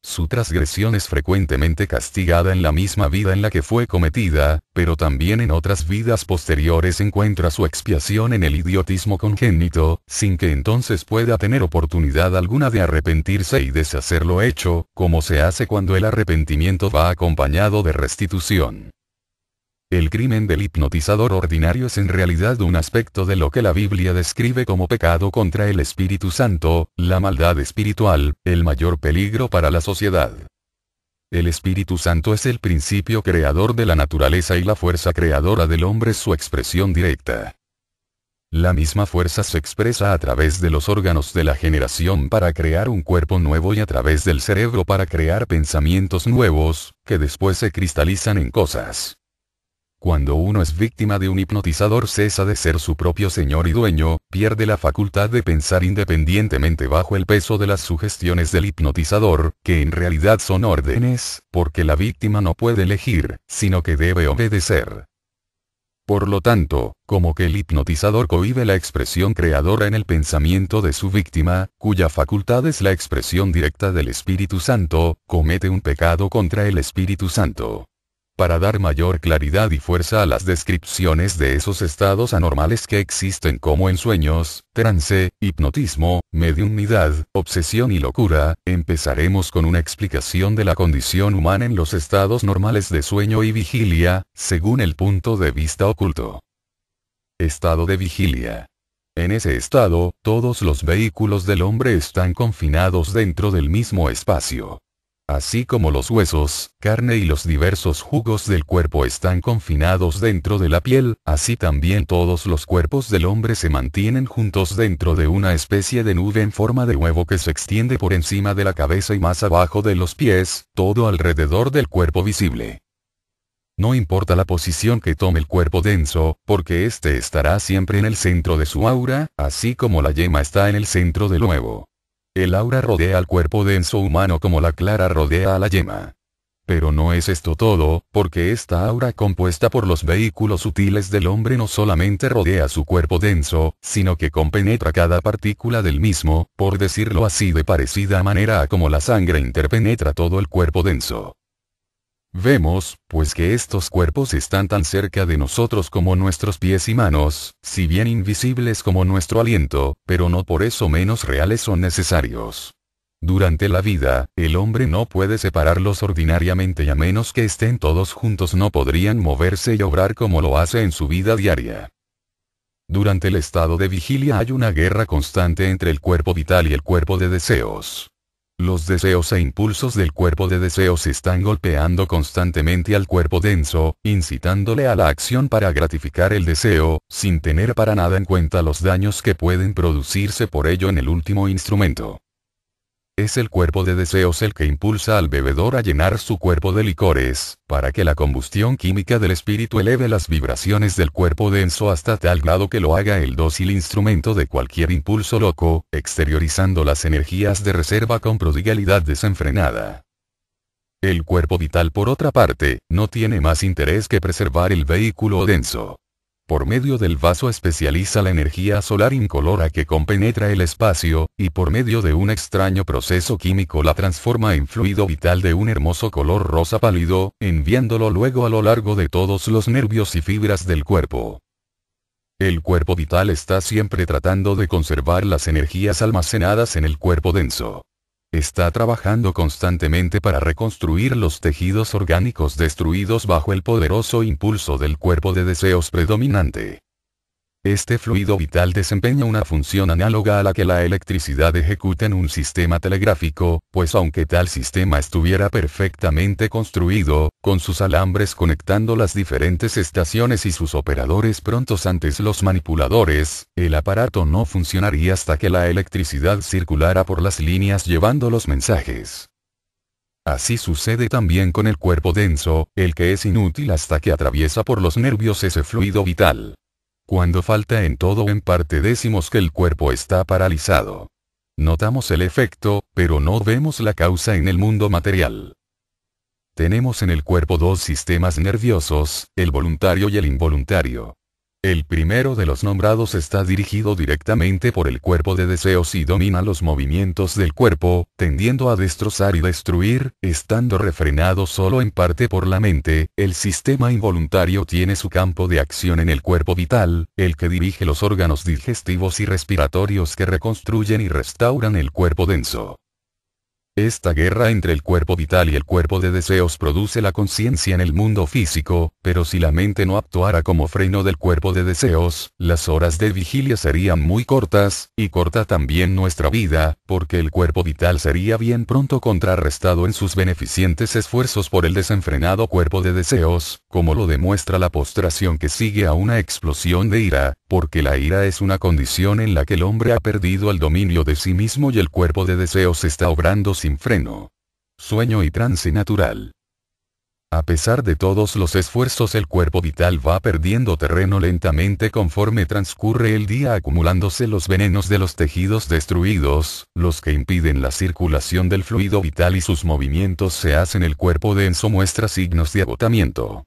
Su transgresión es frecuentemente castigada en la misma vida en la que fue cometida, pero también en otras vidas posteriores encuentra su expiación en el idiotismo congénito, sin que entonces pueda tener oportunidad alguna de arrepentirse y deshacer lo hecho, como se hace cuando el arrepentimiento va acompañado de restitución. El crimen del hipnotizador ordinario es en realidad un aspecto de lo que la Biblia describe como pecado contra el Espíritu Santo, la maldad espiritual, el mayor peligro para la sociedad. El Espíritu Santo es el principio creador de la naturaleza y la fuerza creadora del hombre es su expresión directa. La misma fuerza se expresa a través de los órganos de la generación para crear un cuerpo nuevo y a través del cerebro para crear pensamientos nuevos, que después se cristalizan en cosas. Cuando uno es víctima de un hipnotizador cesa de ser su propio señor y dueño, pierde la facultad de pensar independientemente bajo el peso de las sugestiones del hipnotizador, que en realidad son órdenes, porque la víctima no puede elegir, sino que debe obedecer. Por lo tanto, como que el hipnotizador cohíbe la expresión creadora en el pensamiento de su víctima, cuya facultad es la expresión directa del Espíritu Santo, comete un pecado contra el Espíritu Santo para dar mayor claridad y fuerza a las descripciones de esos estados anormales que existen como en sueños, trance, hipnotismo, mediunidad, obsesión y locura, empezaremos con una explicación de la condición humana en los estados normales de sueño y vigilia, según el punto de vista oculto. Estado de vigilia. En ese estado, todos los vehículos del hombre están confinados dentro del mismo espacio. Así como los huesos, carne y los diversos jugos del cuerpo están confinados dentro de la piel, así también todos los cuerpos del hombre se mantienen juntos dentro de una especie de nube en forma de huevo que se extiende por encima de la cabeza y más abajo de los pies, todo alrededor del cuerpo visible. No importa la posición que tome el cuerpo denso, porque éste estará siempre en el centro de su aura, así como la yema está en el centro del huevo. El aura rodea al cuerpo denso humano como la clara rodea a la yema. Pero no es esto todo, porque esta aura compuesta por los vehículos sutiles del hombre no solamente rodea su cuerpo denso, sino que compenetra cada partícula del mismo, por decirlo así de parecida manera a como la sangre interpenetra todo el cuerpo denso. Vemos, pues que estos cuerpos están tan cerca de nosotros como nuestros pies y manos, si bien invisibles como nuestro aliento, pero no por eso menos reales son necesarios. Durante la vida, el hombre no puede separarlos ordinariamente y a menos que estén todos juntos no podrían moverse y obrar como lo hace en su vida diaria. Durante el estado de vigilia hay una guerra constante entre el cuerpo vital y el cuerpo de deseos. Los deseos e impulsos del cuerpo de deseos están golpeando constantemente al cuerpo denso, incitándole a la acción para gratificar el deseo, sin tener para nada en cuenta los daños que pueden producirse por ello en el último instrumento. Es el cuerpo de deseos el que impulsa al bebedor a llenar su cuerpo de licores, para que la combustión química del espíritu eleve las vibraciones del cuerpo denso hasta tal grado que lo haga el dócil instrumento de cualquier impulso loco, exteriorizando las energías de reserva con prodigalidad desenfrenada. El cuerpo vital por otra parte, no tiene más interés que preservar el vehículo denso. Por medio del vaso especializa la energía solar incolora que compenetra el espacio, y por medio de un extraño proceso químico la transforma en fluido vital de un hermoso color rosa pálido, enviándolo luego a lo largo de todos los nervios y fibras del cuerpo. El cuerpo vital está siempre tratando de conservar las energías almacenadas en el cuerpo denso. Está trabajando constantemente para reconstruir los tejidos orgánicos destruidos bajo el poderoso impulso del cuerpo de deseos predominante. Este fluido vital desempeña una función análoga a la que la electricidad ejecuta en un sistema telegráfico, pues aunque tal sistema estuviera perfectamente construido, con sus alambres conectando las diferentes estaciones y sus operadores prontos antes los manipuladores, el aparato no funcionaría hasta que la electricidad circulara por las líneas llevando los mensajes. Así sucede también con el cuerpo denso, el que es inútil hasta que atraviesa por los nervios ese fluido vital. Cuando falta en todo o en parte decimos que el cuerpo está paralizado. Notamos el efecto, pero no vemos la causa en el mundo material. Tenemos en el cuerpo dos sistemas nerviosos, el voluntario y el involuntario. El primero de los nombrados está dirigido directamente por el cuerpo de deseos y domina los movimientos del cuerpo, tendiendo a destrozar y destruir, estando refrenado solo en parte por la mente, el sistema involuntario tiene su campo de acción en el cuerpo vital, el que dirige los órganos digestivos y respiratorios que reconstruyen y restauran el cuerpo denso. Esta guerra entre el cuerpo vital y el cuerpo de deseos produce la conciencia en el mundo físico, pero si la mente no actuara como freno del cuerpo de deseos, las horas de vigilia serían muy cortas, y corta también nuestra vida, porque el cuerpo vital sería bien pronto contrarrestado en sus beneficientes esfuerzos por el desenfrenado cuerpo de deseos, como lo demuestra la postración que sigue a una explosión de ira, porque la ira es una condición en la que el hombre ha perdido el dominio de sí mismo y el cuerpo de deseos está obrando sin freno. Sueño y trance natural. A pesar de todos los esfuerzos el cuerpo vital va perdiendo terreno lentamente conforme transcurre el día acumulándose los venenos de los tejidos destruidos, los que impiden la circulación del fluido vital y sus movimientos se hacen el cuerpo denso muestra signos de agotamiento.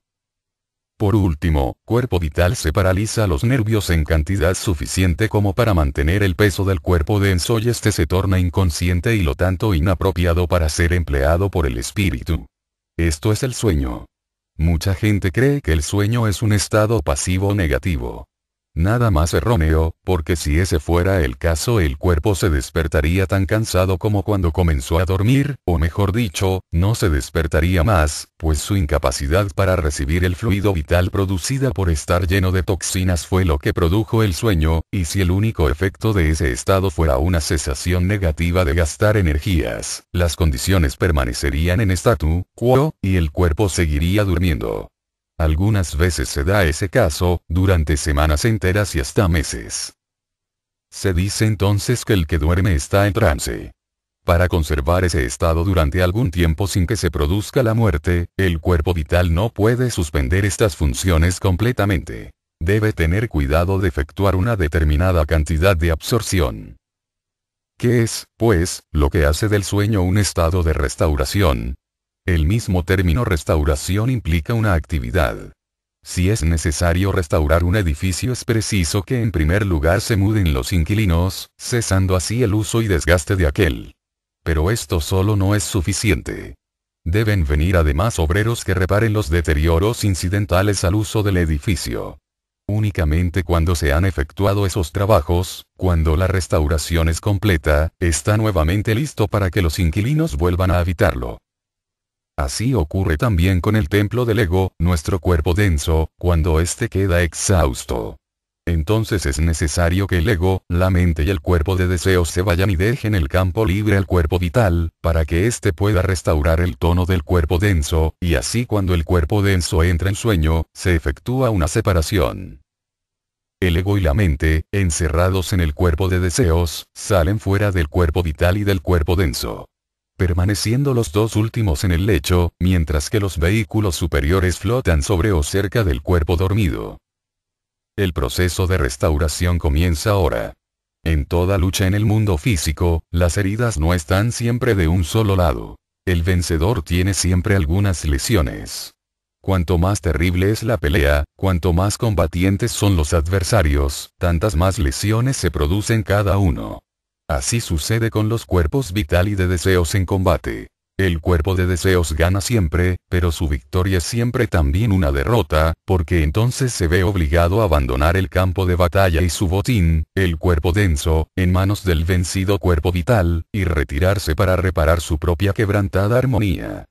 Por último, cuerpo vital se paraliza los nervios en cantidad suficiente como para mantener el peso del cuerpo denso y este se torna inconsciente y lo tanto inapropiado para ser empleado por el espíritu. Esto es el sueño. Mucha gente cree que el sueño es un estado pasivo negativo. Nada más erróneo, porque si ese fuera el caso el cuerpo se despertaría tan cansado como cuando comenzó a dormir, o mejor dicho, no se despertaría más, pues su incapacidad para recibir el fluido vital producida por estar lleno de toxinas fue lo que produjo el sueño, y si el único efecto de ese estado fuera una cesación negativa de gastar energías, las condiciones permanecerían en statu quo, y el cuerpo seguiría durmiendo. Algunas veces se da ese caso, durante semanas enteras y hasta meses. Se dice entonces que el que duerme está en trance. Para conservar ese estado durante algún tiempo sin que se produzca la muerte, el cuerpo vital no puede suspender estas funciones completamente. Debe tener cuidado de efectuar una determinada cantidad de absorción. ¿Qué es, pues, lo que hace del sueño un estado de restauración? El mismo término restauración implica una actividad. Si es necesario restaurar un edificio es preciso que en primer lugar se muden los inquilinos, cesando así el uso y desgaste de aquel. Pero esto solo no es suficiente. Deben venir además obreros que reparen los deterioros incidentales al uso del edificio. Únicamente cuando se han efectuado esos trabajos, cuando la restauración es completa, está nuevamente listo para que los inquilinos vuelvan a habitarlo. Así ocurre también con el templo del ego, nuestro cuerpo denso, cuando éste queda exhausto. Entonces es necesario que el ego, la mente y el cuerpo de deseos se vayan y dejen el campo libre al cuerpo vital, para que éste pueda restaurar el tono del cuerpo denso, y así cuando el cuerpo denso entra en sueño, se efectúa una separación. El ego y la mente, encerrados en el cuerpo de deseos, salen fuera del cuerpo vital y del cuerpo denso permaneciendo los dos últimos en el lecho, mientras que los vehículos superiores flotan sobre o cerca del cuerpo dormido. El proceso de restauración comienza ahora. En toda lucha en el mundo físico, las heridas no están siempre de un solo lado. El vencedor tiene siempre algunas lesiones. Cuanto más terrible es la pelea, cuanto más combatientes son los adversarios, tantas más lesiones se producen cada uno. Así sucede con los cuerpos vital y de deseos en combate. El cuerpo de deseos gana siempre, pero su victoria es siempre también una derrota, porque entonces se ve obligado a abandonar el campo de batalla y su botín, el cuerpo denso, en manos del vencido cuerpo vital, y retirarse para reparar su propia quebrantada armonía.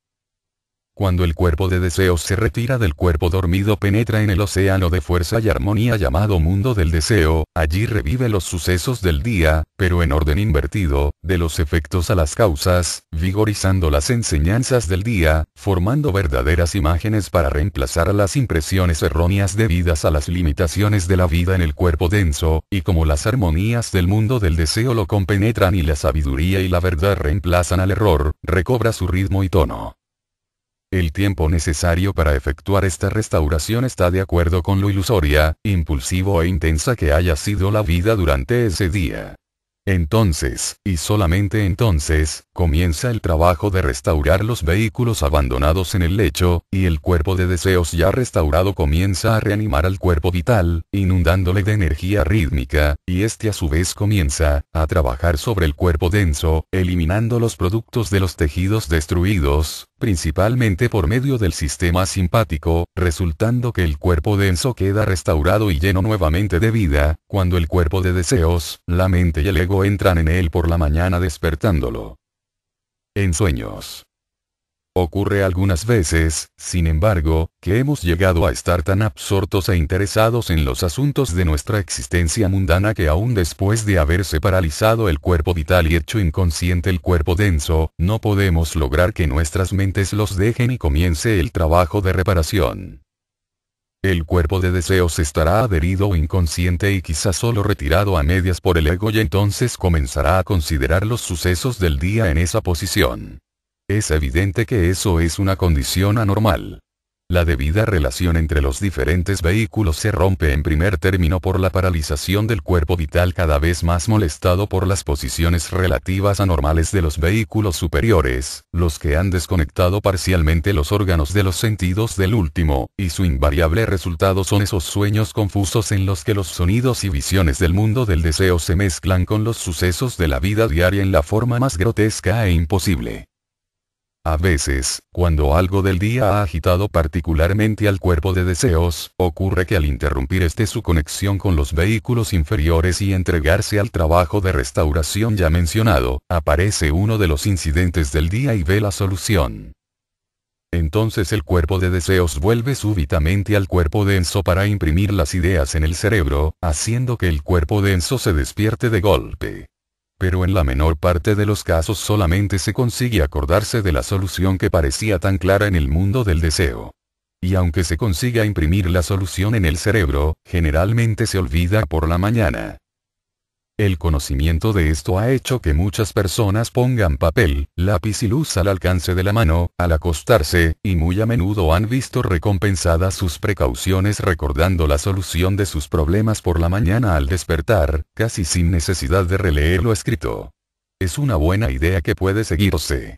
Cuando el cuerpo de deseos se retira del cuerpo dormido penetra en el océano de fuerza y armonía llamado mundo del deseo, allí revive los sucesos del día, pero en orden invertido, de los efectos a las causas, vigorizando las enseñanzas del día, formando verdaderas imágenes para reemplazar a las impresiones erróneas debidas a las limitaciones de la vida en el cuerpo denso, y como las armonías del mundo del deseo lo compenetran y la sabiduría y la verdad reemplazan al error, recobra su ritmo y tono. El tiempo necesario para efectuar esta restauración está de acuerdo con lo ilusoria, impulsivo e intensa que haya sido la vida durante ese día. Entonces, y solamente entonces, comienza el trabajo de restaurar los vehículos abandonados en el lecho, y el cuerpo de deseos ya restaurado comienza a reanimar al cuerpo vital, inundándole de energía rítmica, y este a su vez comienza a trabajar sobre el cuerpo denso, eliminando los productos de los tejidos destruidos, principalmente por medio del sistema simpático, resultando que el cuerpo denso queda restaurado y lleno nuevamente de vida, cuando el cuerpo de deseos, la mente y el ego entran en él por la mañana despertándolo. En sueños. Ocurre algunas veces, sin embargo, que hemos llegado a estar tan absortos e interesados en los asuntos de nuestra existencia mundana que aún después de haberse paralizado el cuerpo vital y hecho inconsciente el cuerpo denso, no podemos lograr que nuestras mentes los dejen y comience el trabajo de reparación. El cuerpo de deseos estará adherido o inconsciente y quizás solo retirado a medias por el ego y entonces comenzará a considerar los sucesos del día en esa posición. Es evidente que eso es una condición anormal. La debida relación entre los diferentes vehículos se rompe en primer término por la paralización del cuerpo vital cada vez más molestado por las posiciones relativas anormales de los vehículos superiores, los que han desconectado parcialmente los órganos de los sentidos del último, y su invariable resultado son esos sueños confusos en los que los sonidos y visiones del mundo del deseo se mezclan con los sucesos de la vida diaria en la forma más grotesca e imposible. A veces, cuando algo del día ha agitado particularmente al cuerpo de deseos, ocurre que al interrumpir este su conexión con los vehículos inferiores y entregarse al trabajo de restauración ya mencionado, aparece uno de los incidentes del día y ve la solución. Entonces el cuerpo de deseos vuelve súbitamente al cuerpo denso para imprimir las ideas en el cerebro, haciendo que el cuerpo denso se despierte de golpe. Pero en la menor parte de los casos solamente se consigue acordarse de la solución que parecía tan clara en el mundo del deseo. Y aunque se consiga imprimir la solución en el cerebro, generalmente se olvida por la mañana. El conocimiento de esto ha hecho que muchas personas pongan papel, lápiz y luz al alcance de la mano, al acostarse, y muy a menudo han visto recompensadas sus precauciones recordando la solución de sus problemas por la mañana al despertar, casi sin necesidad de releer lo escrito. Es una buena idea que puede seguirse.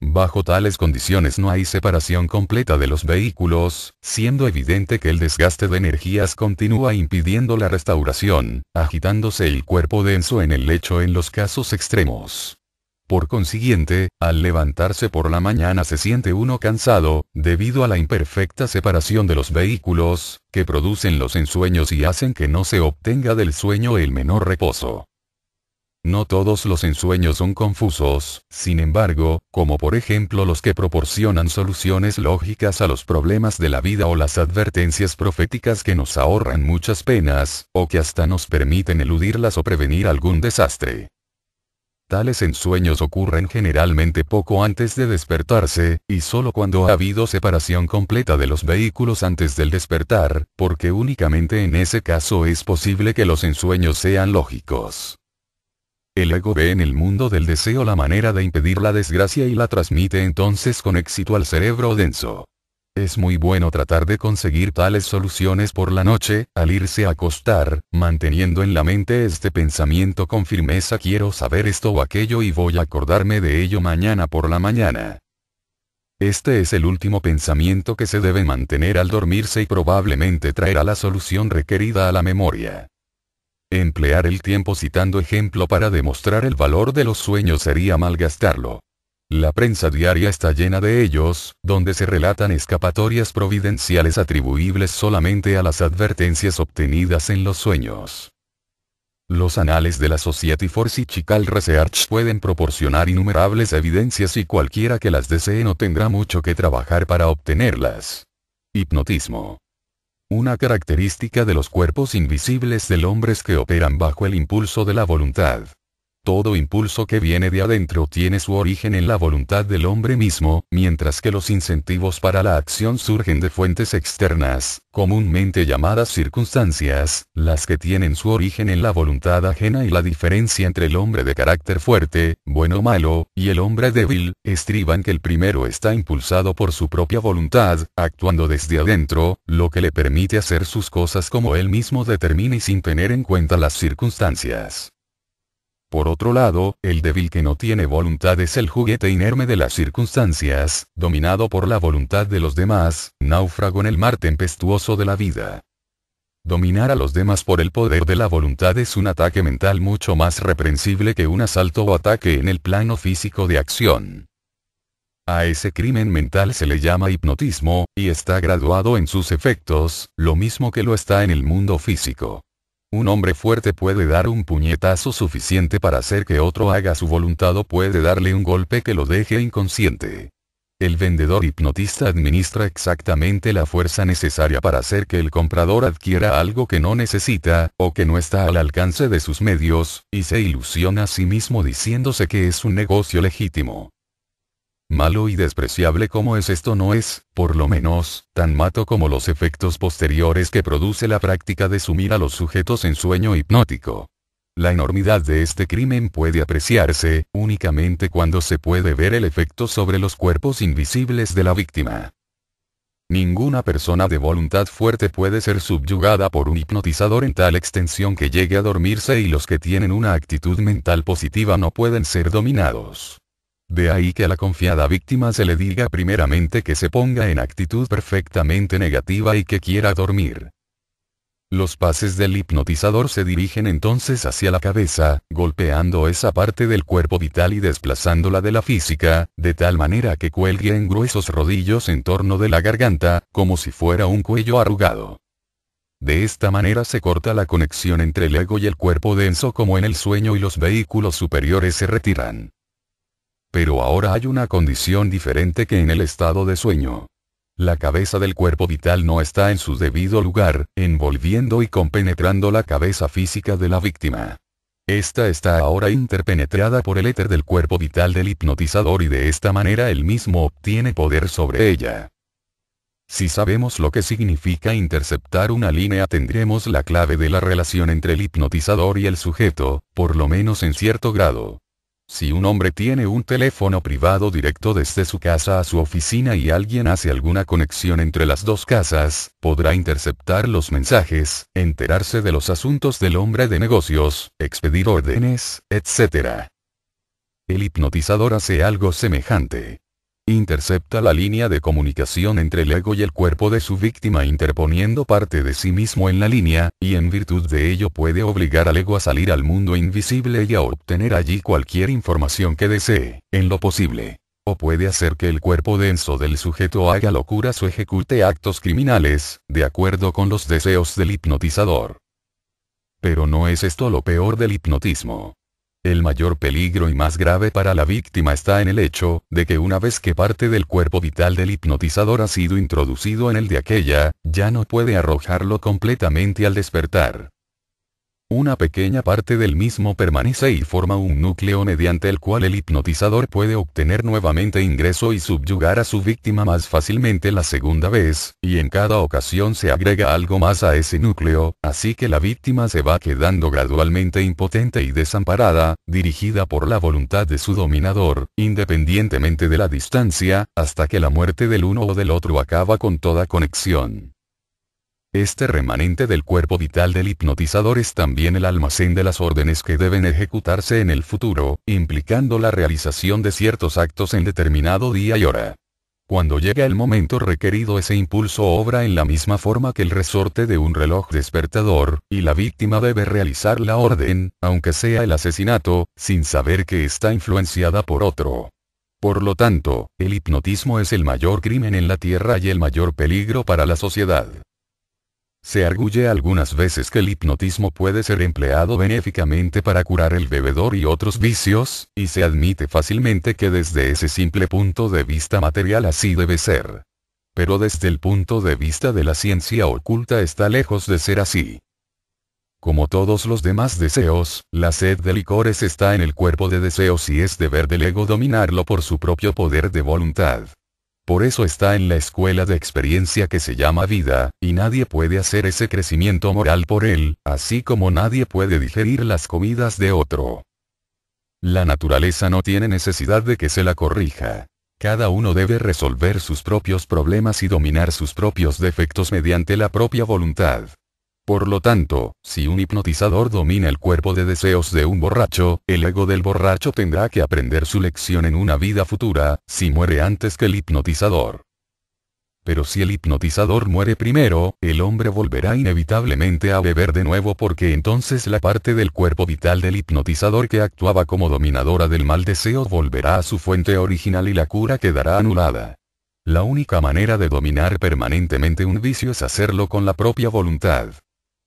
Bajo tales condiciones no hay separación completa de los vehículos, siendo evidente que el desgaste de energías continúa impidiendo la restauración, agitándose el cuerpo denso en el lecho en los casos extremos. Por consiguiente, al levantarse por la mañana se siente uno cansado, debido a la imperfecta separación de los vehículos, que producen los ensueños y hacen que no se obtenga del sueño el menor reposo. No todos los ensueños son confusos, sin embargo, como por ejemplo los que proporcionan soluciones lógicas a los problemas de la vida o las advertencias proféticas que nos ahorran muchas penas, o que hasta nos permiten eludirlas o prevenir algún desastre. Tales ensueños ocurren generalmente poco antes de despertarse, y solo cuando ha habido separación completa de los vehículos antes del despertar, porque únicamente en ese caso es posible que los ensueños sean lógicos. El ego ve en el mundo del deseo la manera de impedir la desgracia y la transmite entonces con éxito al cerebro denso. Es muy bueno tratar de conseguir tales soluciones por la noche, al irse a acostar, manteniendo en la mente este pensamiento con firmeza quiero saber esto o aquello y voy a acordarme de ello mañana por la mañana. Este es el último pensamiento que se debe mantener al dormirse y probablemente traerá la solución requerida a la memoria. Emplear el tiempo citando ejemplo para demostrar el valor de los sueños sería malgastarlo. La prensa diaria está llena de ellos, donde se relatan escapatorias providenciales atribuibles solamente a las advertencias obtenidas en los sueños. Los anales de la Society for Psychical Research pueden proporcionar innumerables evidencias y cualquiera que las desee no tendrá mucho que trabajar para obtenerlas. Hipnotismo. Una característica de los cuerpos invisibles del hombre es que operan bajo el impulso de la voluntad. Todo impulso que viene de adentro tiene su origen en la voluntad del hombre mismo, mientras que los incentivos para la acción surgen de fuentes externas, comúnmente llamadas circunstancias, las que tienen su origen en la voluntad ajena y la diferencia entre el hombre de carácter fuerte, bueno o malo, y el hombre débil, estriban que el primero está impulsado por su propia voluntad, actuando desde adentro, lo que le permite hacer sus cosas como él mismo determina y sin tener en cuenta las circunstancias. Por otro lado, el débil que no tiene voluntad es el juguete inerme de las circunstancias, dominado por la voluntad de los demás, náufrago en el mar tempestuoso de la vida. Dominar a los demás por el poder de la voluntad es un ataque mental mucho más reprensible que un asalto o ataque en el plano físico de acción. A ese crimen mental se le llama hipnotismo, y está graduado en sus efectos, lo mismo que lo está en el mundo físico. Un hombre fuerte puede dar un puñetazo suficiente para hacer que otro haga su voluntad o puede darle un golpe que lo deje inconsciente. El vendedor hipnotista administra exactamente la fuerza necesaria para hacer que el comprador adquiera algo que no necesita, o que no está al alcance de sus medios, y se ilusiona a sí mismo diciéndose que es un negocio legítimo. Malo y despreciable como es esto no es, por lo menos, tan mato como los efectos posteriores que produce la práctica de sumir a los sujetos en sueño hipnótico. La enormidad de este crimen puede apreciarse únicamente cuando se puede ver el efecto sobre los cuerpos invisibles de la víctima. Ninguna persona de voluntad fuerte puede ser subyugada por un hipnotizador en tal extensión que llegue a dormirse y los que tienen una actitud mental positiva no pueden ser dominados. De ahí que a la confiada víctima se le diga primeramente que se ponga en actitud perfectamente negativa y que quiera dormir. Los pases del hipnotizador se dirigen entonces hacia la cabeza, golpeando esa parte del cuerpo vital y desplazándola de la física, de tal manera que cuelgue en gruesos rodillos en torno de la garganta, como si fuera un cuello arrugado. De esta manera se corta la conexión entre el ego y el cuerpo denso como en el sueño y los vehículos superiores se retiran pero ahora hay una condición diferente que en el estado de sueño. La cabeza del cuerpo vital no está en su debido lugar, envolviendo y compenetrando la cabeza física de la víctima. Esta está ahora interpenetrada por el éter del cuerpo vital del hipnotizador y de esta manera él mismo obtiene poder sobre ella. Si sabemos lo que significa interceptar una línea tendremos la clave de la relación entre el hipnotizador y el sujeto, por lo menos en cierto grado. Si un hombre tiene un teléfono privado directo desde su casa a su oficina y alguien hace alguna conexión entre las dos casas, podrá interceptar los mensajes, enterarse de los asuntos del hombre de negocios, expedir órdenes, etc. El hipnotizador hace algo semejante intercepta la línea de comunicación entre el ego y el cuerpo de su víctima interponiendo parte de sí mismo en la línea, y en virtud de ello puede obligar al ego a salir al mundo invisible y a obtener allí cualquier información que desee, en lo posible. O puede hacer que el cuerpo denso del sujeto haga locuras o ejecute actos criminales, de acuerdo con los deseos del hipnotizador. Pero no es esto lo peor del hipnotismo. El mayor peligro y más grave para la víctima está en el hecho, de que una vez que parte del cuerpo vital del hipnotizador ha sido introducido en el de aquella, ya no puede arrojarlo completamente al despertar. Una pequeña parte del mismo permanece y forma un núcleo mediante el cual el hipnotizador puede obtener nuevamente ingreso y subyugar a su víctima más fácilmente la segunda vez, y en cada ocasión se agrega algo más a ese núcleo, así que la víctima se va quedando gradualmente impotente y desamparada, dirigida por la voluntad de su dominador, independientemente de la distancia, hasta que la muerte del uno o del otro acaba con toda conexión. Este remanente del cuerpo vital del hipnotizador es también el almacén de las órdenes que deben ejecutarse en el futuro, implicando la realización de ciertos actos en determinado día y hora. Cuando llega el momento requerido ese impulso obra en la misma forma que el resorte de un reloj despertador, y la víctima debe realizar la orden, aunque sea el asesinato, sin saber que está influenciada por otro. Por lo tanto, el hipnotismo es el mayor crimen en la Tierra y el mayor peligro para la sociedad. Se arguye algunas veces que el hipnotismo puede ser empleado benéficamente para curar el bebedor y otros vicios, y se admite fácilmente que desde ese simple punto de vista material así debe ser. Pero desde el punto de vista de la ciencia oculta está lejos de ser así. Como todos los demás deseos, la sed de licores está en el cuerpo de deseos y es deber del ego dominarlo por su propio poder de voluntad. Por eso está en la escuela de experiencia que se llama vida, y nadie puede hacer ese crecimiento moral por él, así como nadie puede digerir las comidas de otro. La naturaleza no tiene necesidad de que se la corrija. Cada uno debe resolver sus propios problemas y dominar sus propios defectos mediante la propia voluntad. Por lo tanto, si un hipnotizador domina el cuerpo de deseos de un borracho, el ego del borracho tendrá que aprender su lección en una vida futura, si muere antes que el hipnotizador. Pero si el hipnotizador muere primero, el hombre volverá inevitablemente a beber de nuevo porque entonces la parte del cuerpo vital del hipnotizador que actuaba como dominadora del mal deseo volverá a su fuente original y la cura quedará anulada. La única manera de dominar permanentemente un vicio es hacerlo con la propia voluntad.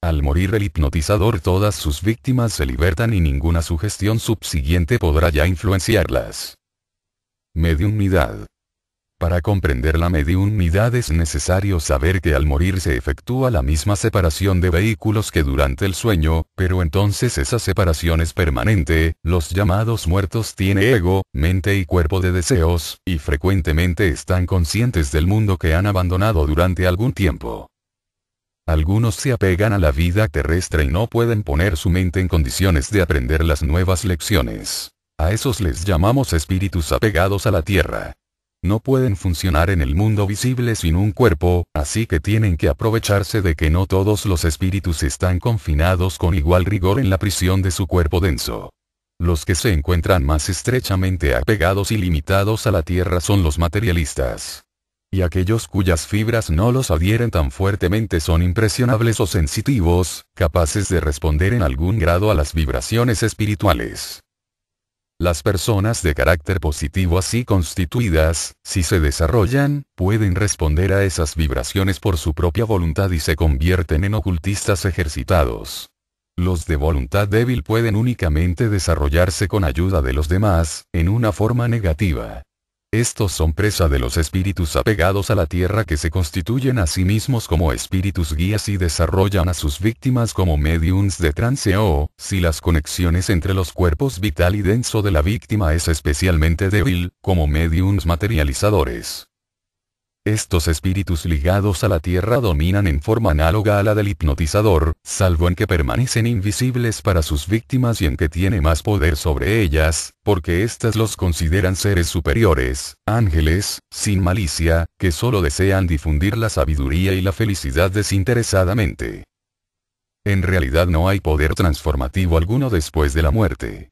Al morir el hipnotizador todas sus víctimas se libertan y ninguna sugestión subsiguiente podrá ya influenciarlas. Mediunidad. Para comprender la mediunidad es necesario saber que al morir se efectúa la misma separación de vehículos que durante el sueño, pero entonces esa separación es permanente, los llamados muertos tienen ego, mente y cuerpo de deseos, y frecuentemente están conscientes del mundo que han abandonado durante algún tiempo. Algunos se apegan a la vida terrestre y no pueden poner su mente en condiciones de aprender las nuevas lecciones. A esos les llamamos espíritus apegados a la tierra. No pueden funcionar en el mundo visible sin un cuerpo, así que tienen que aprovecharse de que no todos los espíritus están confinados con igual rigor en la prisión de su cuerpo denso. Los que se encuentran más estrechamente apegados y limitados a la tierra son los materialistas y aquellos cuyas fibras no los adhieren tan fuertemente son impresionables o sensitivos, capaces de responder en algún grado a las vibraciones espirituales. Las personas de carácter positivo así constituidas, si se desarrollan, pueden responder a esas vibraciones por su propia voluntad y se convierten en ocultistas ejercitados. Los de voluntad débil pueden únicamente desarrollarse con ayuda de los demás, en una forma negativa. Estos son presa de los espíritus apegados a la tierra que se constituyen a sí mismos como espíritus guías y desarrollan a sus víctimas como mediums de trance o, si las conexiones entre los cuerpos vital y denso de la víctima es especialmente débil, como mediums materializadores. Estos espíritus ligados a la Tierra dominan en forma análoga a la del hipnotizador, salvo en que permanecen invisibles para sus víctimas y en que tiene más poder sobre ellas, porque éstas los consideran seres superiores, ángeles, sin malicia, que solo desean difundir la sabiduría y la felicidad desinteresadamente. En realidad no hay poder transformativo alguno después de la muerte.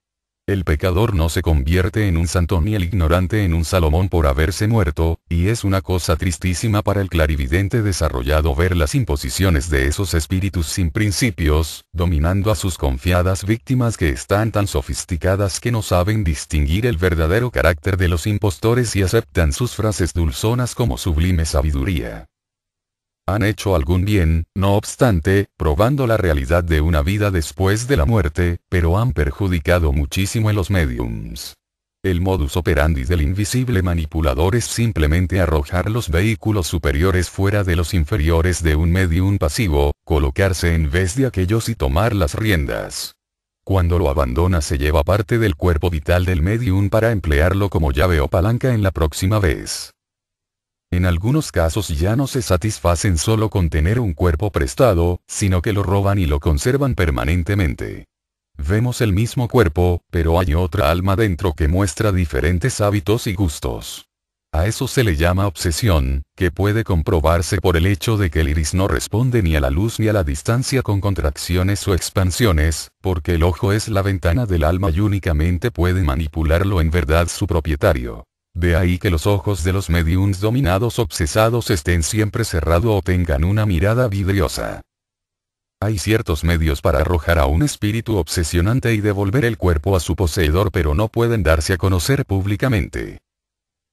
El pecador no se convierte en un santo ni el ignorante en un Salomón por haberse muerto, y es una cosa tristísima para el clarividente desarrollado ver las imposiciones de esos espíritus sin principios, dominando a sus confiadas víctimas que están tan sofisticadas que no saben distinguir el verdadero carácter de los impostores y aceptan sus frases dulzonas como sublime sabiduría han hecho algún bien, no obstante, probando la realidad de una vida después de la muerte, pero han perjudicado muchísimo a los mediums. El modus operandi del invisible manipulador es simplemente arrojar los vehículos superiores fuera de los inferiores de un medium pasivo, colocarse en vez de aquellos y tomar las riendas. Cuando lo abandona se lleva parte del cuerpo vital del medium para emplearlo como llave o palanca en la próxima vez. En algunos casos ya no se satisfacen solo con tener un cuerpo prestado, sino que lo roban y lo conservan permanentemente. Vemos el mismo cuerpo, pero hay otra alma dentro que muestra diferentes hábitos y gustos. A eso se le llama obsesión, que puede comprobarse por el hecho de que el iris no responde ni a la luz ni a la distancia con contracciones o expansiones, porque el ojo es la ventana del alma y únicamente puede manipularlo en verdad su propietario. De ahí que los ojos de los mediums dominados obsesados estén siempre cerrados o tengan una mirada vidriosa. Hay ciertos medios para arrojar a un espíritu obsesionante y devolver el cuerpo a su poseedor pero no pueden darse a conocer públicamente.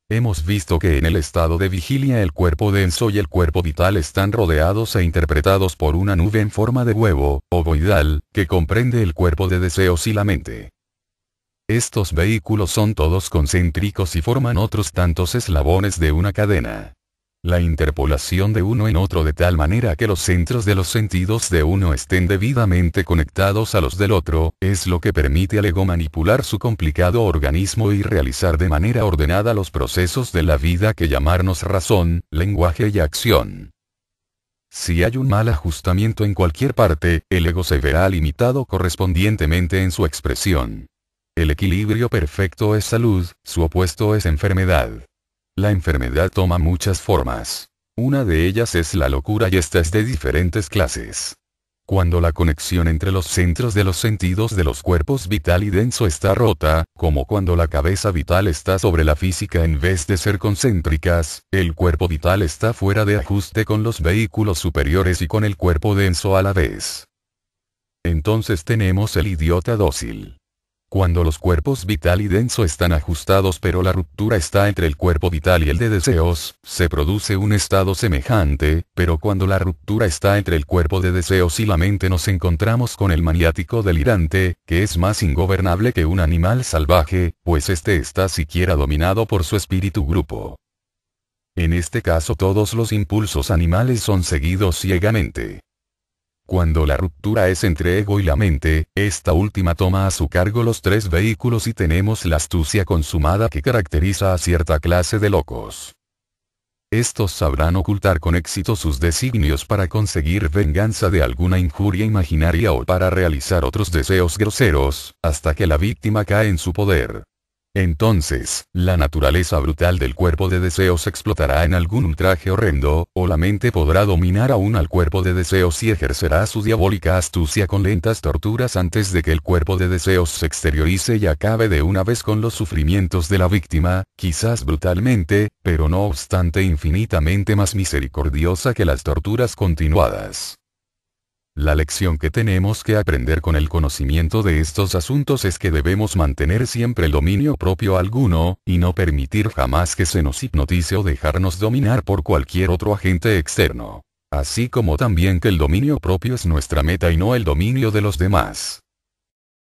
Hemos visto que en el estado de vigilia el cuerpo denso y el cuerpo vital están rodeados e interpretados por una nube en forma de huevo, ovoidal, que comprende el cuerpo de deseos y la mente. Estos vehículos son todos concéntricos y forman otros tantos eslabones de una cadena. La interpolación de uno en otro de tal manera que los centros de los sentidos de uno estén debidamente conectados a los del otro, es lo que permite al ego manipular su complicado organismo y realizar de manera ordenada los procesos de la vida que llamarnos razón, lenguaje y acción. Si hay un mal ajustamiento en cualquier parte, el ego se verá limitado correspondientemente en su expresión. El equilibrio perfecto es salud, su opuesto es enfermedad. La enfermedad toma muchas formas. Una de ellas es la locura y esta es de diferentes clases. Cuando la conexión entre los centros de los sentidos de los cuerpos vital y denso está rota, como cuando la cabeza vital está sobre la física en vez de ser concéntricas, el cuerpo vital está fuera de ajuste con los vehículos superiores y con el cuerpo denso a la vez. Entonces tenemos el idiota dócil. Cuando los cuerpos vital y denso están ajustados pero la ruptura está entre el cuerpo vital y el de deseos, se produce un estado semejante, pero cuando la ruptura está entre el cuerpo de deseos y la mente nos encontramos con el maniático delirante, que es más ingobernable que un animal salvaje, pues este está siquiera dominado por su espíritu grupo. En este caso todos los impulsos animales son seguidos ciegamente. Cuando la ruptura es entre ego y la mente, esta última toma a su cargo los tres vehículos y tenemos la astucia consumada que caracteriza a cierta clase de locos. Estos sabrán ocultar con éxito sus designios para conseguir venganza de alguna injuria imaginaria o para realizar otros deseos groseros, hasta que la víctima cae en su poder. Entonces, la naturaleza brutal del cuerpo de deseos explotará en algún ultraje horrendo, o la mente podrá dominar aún al cuerpo de deseos y ejercerá su diabólica astucia con lentas torturas antes de que el cuerpo de deseos se exteriorice y acabe de una vez con los sufrimientos de la víctima, quizás brutalmente, pero no obstante infinitamente más misericordiosa que las torturas continuadas. La lección que tenemos que aprender con el conocimiento de estos asuntos es que debemos mantener siempre el dominio propio alguno, y no permitir jamás que se nos hipnotice o dejarnos dominar por cualquier otro agente externo. Así como también que el dominio propio es nuestra meta y no el dominio de los demás.